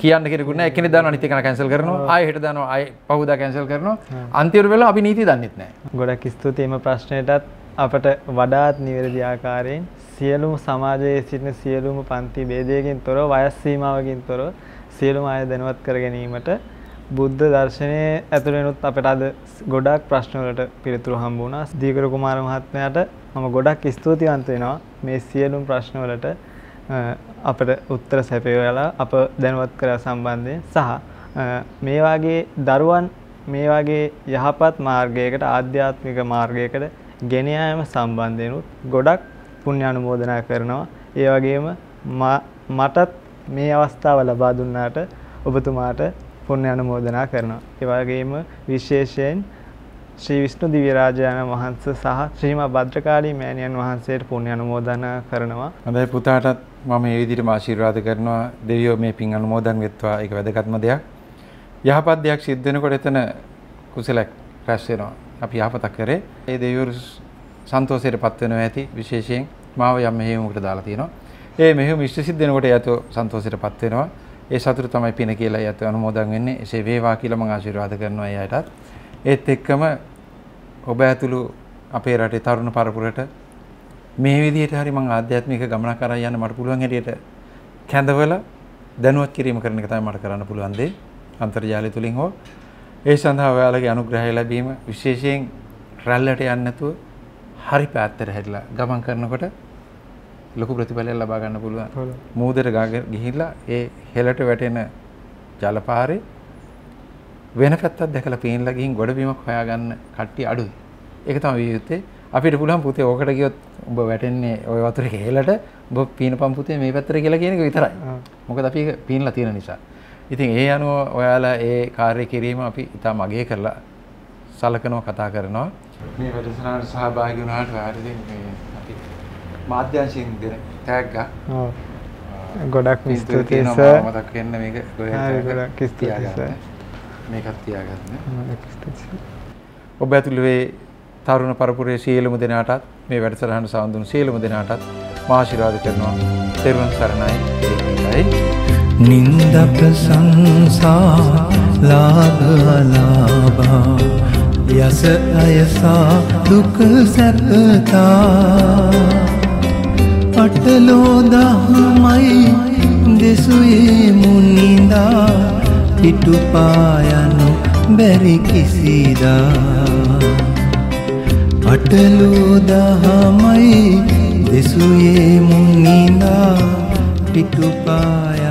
කියන්න කෙරකුන්න එකන දන නිතිකන කැන්සල් කරනවා අයට දන අය පහුදා කැන්සල් කරනවා අන්තිවර වෙලා අපි නීති දන්නෙත් නෑ ගොඩක් ස්තුතිම ප්‍රශ්නයටත් අපට වඩාත් නිවැරදි ආකාරයෙන් සියලුම සමාජයේ සිටින සියලුම පන්ති ભેදයකින් තොරව වයස් සීමාවකින් තොරව සියලුම අය දැනුවත් කර ගැනීමට බුද්ධ දර්ශනයේ ඇතුළෙනුත් අපට අද ගොඩාක් ප්‍රශ්න වලට පිළිතුරු හම්බ වුණා. දීකර කුමාර මහත්මයාට මම ගොඩක් ස්තුතිවන්ත වෙනවා මේ සියලුම ප්‍රශ්න වලට අපට උත්තර සැපයලා අප දැනුවත් කර සම්බන්ධයෙන් සහ මේ වගේ දරුවන් මේ වගේ යහපත් මාර්ගයකට ආධ්‍යාත්මික මාර්ගයකට ගෙනයාම සම්බන්ධයනුත් ගොඩක් පුුණ්‍ය අනුමෝදනා කරනවා. ඒ වගේම මටත් මේ අවස්ථාව ලබා දුන්නාට ඔබතුමාට පුුණ්‍ය අනුමෝදනා කරනවා. ඒවගේම විශේෂයෙන් ශ්‍රී විෂ්ණු දිවිරාජාණන් වහන්ස සහ ශ්‍රීම භද්‍රකාලී මෑණියන් වහන්සේට පුුණ්‍ය අනුමෝදනා කරනවා. හඳයි පුතාටත් මම ඒ විදිහට ආශිර්වාද කරනවා දෙවියෝ මේ පින් අනුමෝදන් වෙත්වා ඒක වැදගත්ම දෙයක්. යහපත් දෙයක් සිද්ධ වෙනකොට එතන කුසලයක් රැස් වෙනවා. අපි යහපතක් කරේ. ඒ දෙවිවරු සන්තෝෂයට පත් වෙනවා ඇති විශේෂයෙන් මාව යම් මෙහෙයුමකට දාලා තියෙනවා. ඒ මෙහෙයුම ඉෂ්ට සිද්ධ වෙනකොට යතෝ සන්තෝෂයට පත් වෙනවා. ඒ සතුට තමයි පින කියලා යතෝ අනුමෝදන් වෙන්නේ. එසේ වේවා කියලා මම ආශිර්වාද කරනවා එයාටත්. ඒත් එක්කම ඔබ ඇතුළු අපේ රටේ තරුණ පරපුරට මේ විදිහට හරි මම ආධ්‍යාත්මික ගමනක් කරා යන්න මට පුළුවන් හැටියට කැඳවලා දැනුවත් කිරීම කරන එක තමයි මට කරන්න පුළුවන් දේ අන්තර්ජාලය තුලින් හෝ ඒ සඳහා ඔයාලගේ අනුග්‍රහය ලැබීම විශේෂයෙන් රැල්ලට යන්නේ නැතුව හරි පැත්තට හැරිලා ගමන් කරනකොට ලොකු ප්‍රතිඵලයක් ලබා ගන්න පුළුවන්. මූදට ගිහිල්ලා ඒ හෙලට වැටෙන ජලපාරේ වෙන පැත්තක් දැකලා පේනලා ගිහින් ගොඩබිමක් හොයාගන්න කට්ටිය අඩුයි. ඒක තමයි විය යුත්තේ. අපිට පුළුවන් පුතේ ඕකට ගියොත් උඹ වැටෙන්නේ ওই වතුරේ හෙලට උඹ පීනපම් පුතේ මේ පැත්තට කියලා කියන එක විතරයි. මොකද අපි ඒක පීනලා තියෙන නිසා. ඉතින් ඒ අනුව ඔයාලා ඒ කාර්ය කිරීම අපි ඉතා මගේ කරලා සලකනවා කතා කරනවා. මේ වැඩසටහනට සහභාගී වුණාට ඔයාලා මේ අපි මාධ්‍යංශයෙන් දෙන ටැග්ගා. ඔව්. ගොඩක් ස්තුතියි සර්. මතක් වෙන්න මේක ගොඩක් ස්තුතියි සර්. මේකත් තියාගන්න. ඔබ ඇතුළුවේ තරුණ පරපුරේ සියලුම දෙනාටත් මේ වැඩසටහන සඳහන් සියලුම දෙනාටත් මා ආශිර්වාද කරනවා. තෙරුවන් සරණයි. ඒකයි. නින්ද ප්‍රසංසා ලාභ අලාභා යස අයසා දුක සැපතා පටලෝ දහමයි දෙසුයේ මුනිදා හිටුපායනු බැරි කිසිදා පටලෝ දහමයි දෙසුයේ මුනිදා හිටුපාය